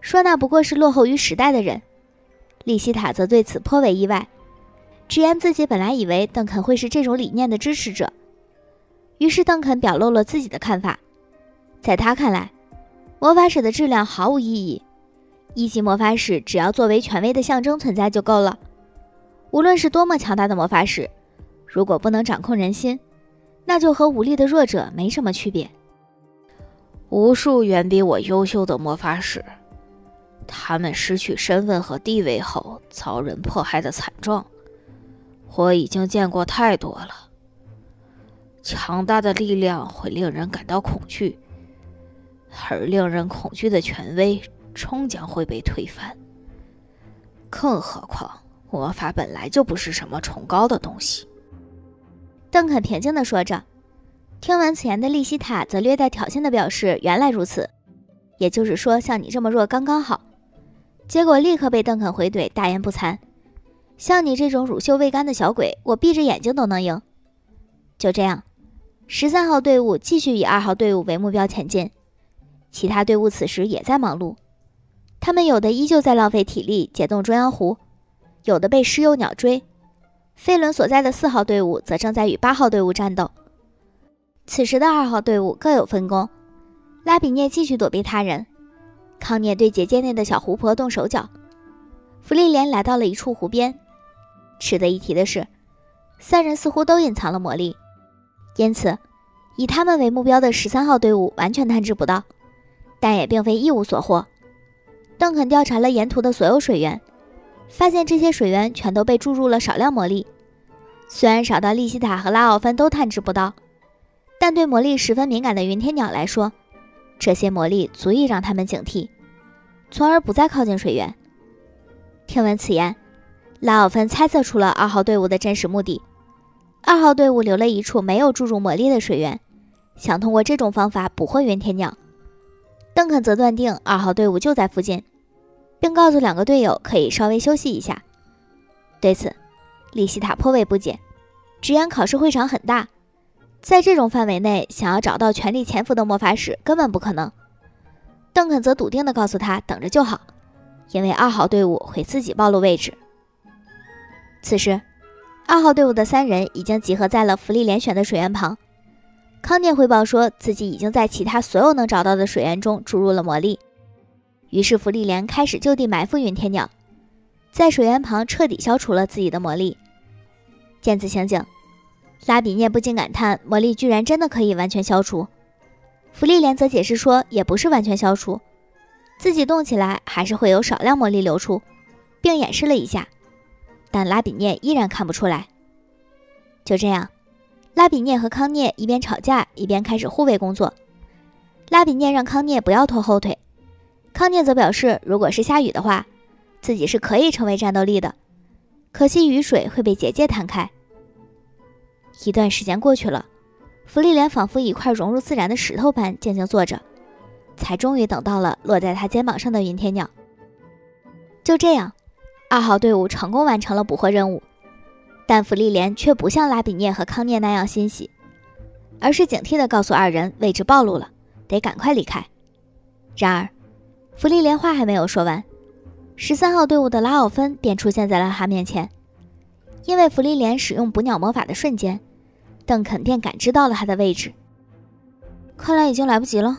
说那不过是落后于时代的人。利希塔则对此颇为意外。直言自己本来以为邓肯会是这种理念的支持者，于是邓肯表露了自己的看法。在他看来，魔法史的质量毫无意义，一级魔法史只要作为权威的象征存在就够了。无论是多么强大的魔法史，如果不能掌控人心，那就和武力的弱者没什么区别。无数远比我优秀的魔法史，他们失去身份和地位后遭人迫害的惨状。我已经见过太多了。强大的力量会令人感到恐惧，而令人恐惧的权威终将会被推翻。更何况，魔法本来就不是什么崇高的东西。”邓肯平静地说着。听闻此言的利西塔则略带挑衅地表示：“原来如此，也就是说，像你这么弱刚刚好。”结果立刻被邓肯回怼：“大言不惭。”像你这种乳臭未干的小鬼，我闭着眼睛都能赢。就这样，十三号队伍继续以二号队伍为目标前进。其他队伍此时也在忙碌，他们有的依旧在浪费体力解冻中央湖，有的被食幼鸟追。费伦所在的四号队伍则正在与八号队伍战斗。此时的二号队伍各有分工，拉比涅继续躲避他人，康涅对结界内的小湖泊动手脚，弗利莲来到了一处湖边。值得一提的是，三人似乎都隐藏了魔力，因此以他们为目标的十三号队伍完全探知不到。但也并非一无所获。邓肯调查了沿途的所有水源，发现这些水源全都被注入了少量魔力。虽然少到利西塔和拉奥芬都探知不到，但对魔力十分敏感的云天鸟来说，这些魔力足以让他们警惕，从而不再靠近水源。听闻此言。拉奥芬猜测出了二号队伍的真实目的，二号队伍留了一处没有注入魔力的水源，想通过这种方法捕获云天鸟。邓肯则断定二号队伍就在附近，并告诉两个队友可以稍微休息一下。对此，利西塔颇为不解，直言考试会场很大，在这种范围内想要找到全力潜伏的魔法使根本不可能。邓肯则笃定地告诉他等着就好，因为二号队伍会自己暴露位置。此时，二号队伍的三人已经集合在了芙利莲选的水源旁。康涅汇报说，自己已经在其他所有能找到的水源中注入了魔力。于是芙利莲开始就地埋伏云天鸟，在水源旁彻底消除了自己的魔力。见此情景，拉比涅不禁感叹：“魔力居然真的可以完全消除。”芙利莲则解释说：“也不是完全消除，自己动起来还是会有少量魔力流出，并演示了一下。”但拉比涅依然看不出来。就这样，拉比涅和康涅一边吵架一边开始护卫工作。拉比涅让康涅不要拖后腿，康涅则表示，如果是下雨的话，自己是可以成为战斗力的。可惜雨水会被结界弹开。一段时间过去了，芙莉莲仿佛一块融入自然的石头般静静坐着，才终于等到了落在他肩膀上的云天鸟。就这样。二号队伍成功完成了捕获任务，但弗利莲却不像拉比涅和康涅那样欣喜，而是警惕地告诉二人位置暴露了，得赶快离开。然而，弗利莲话还没有说完，十三号队伍的拉奥芬便出现在了他面前。因为弗利莲使用捕鸟魔法的瞬间，邓肯便感知到了他的位置，看来已经来不及了。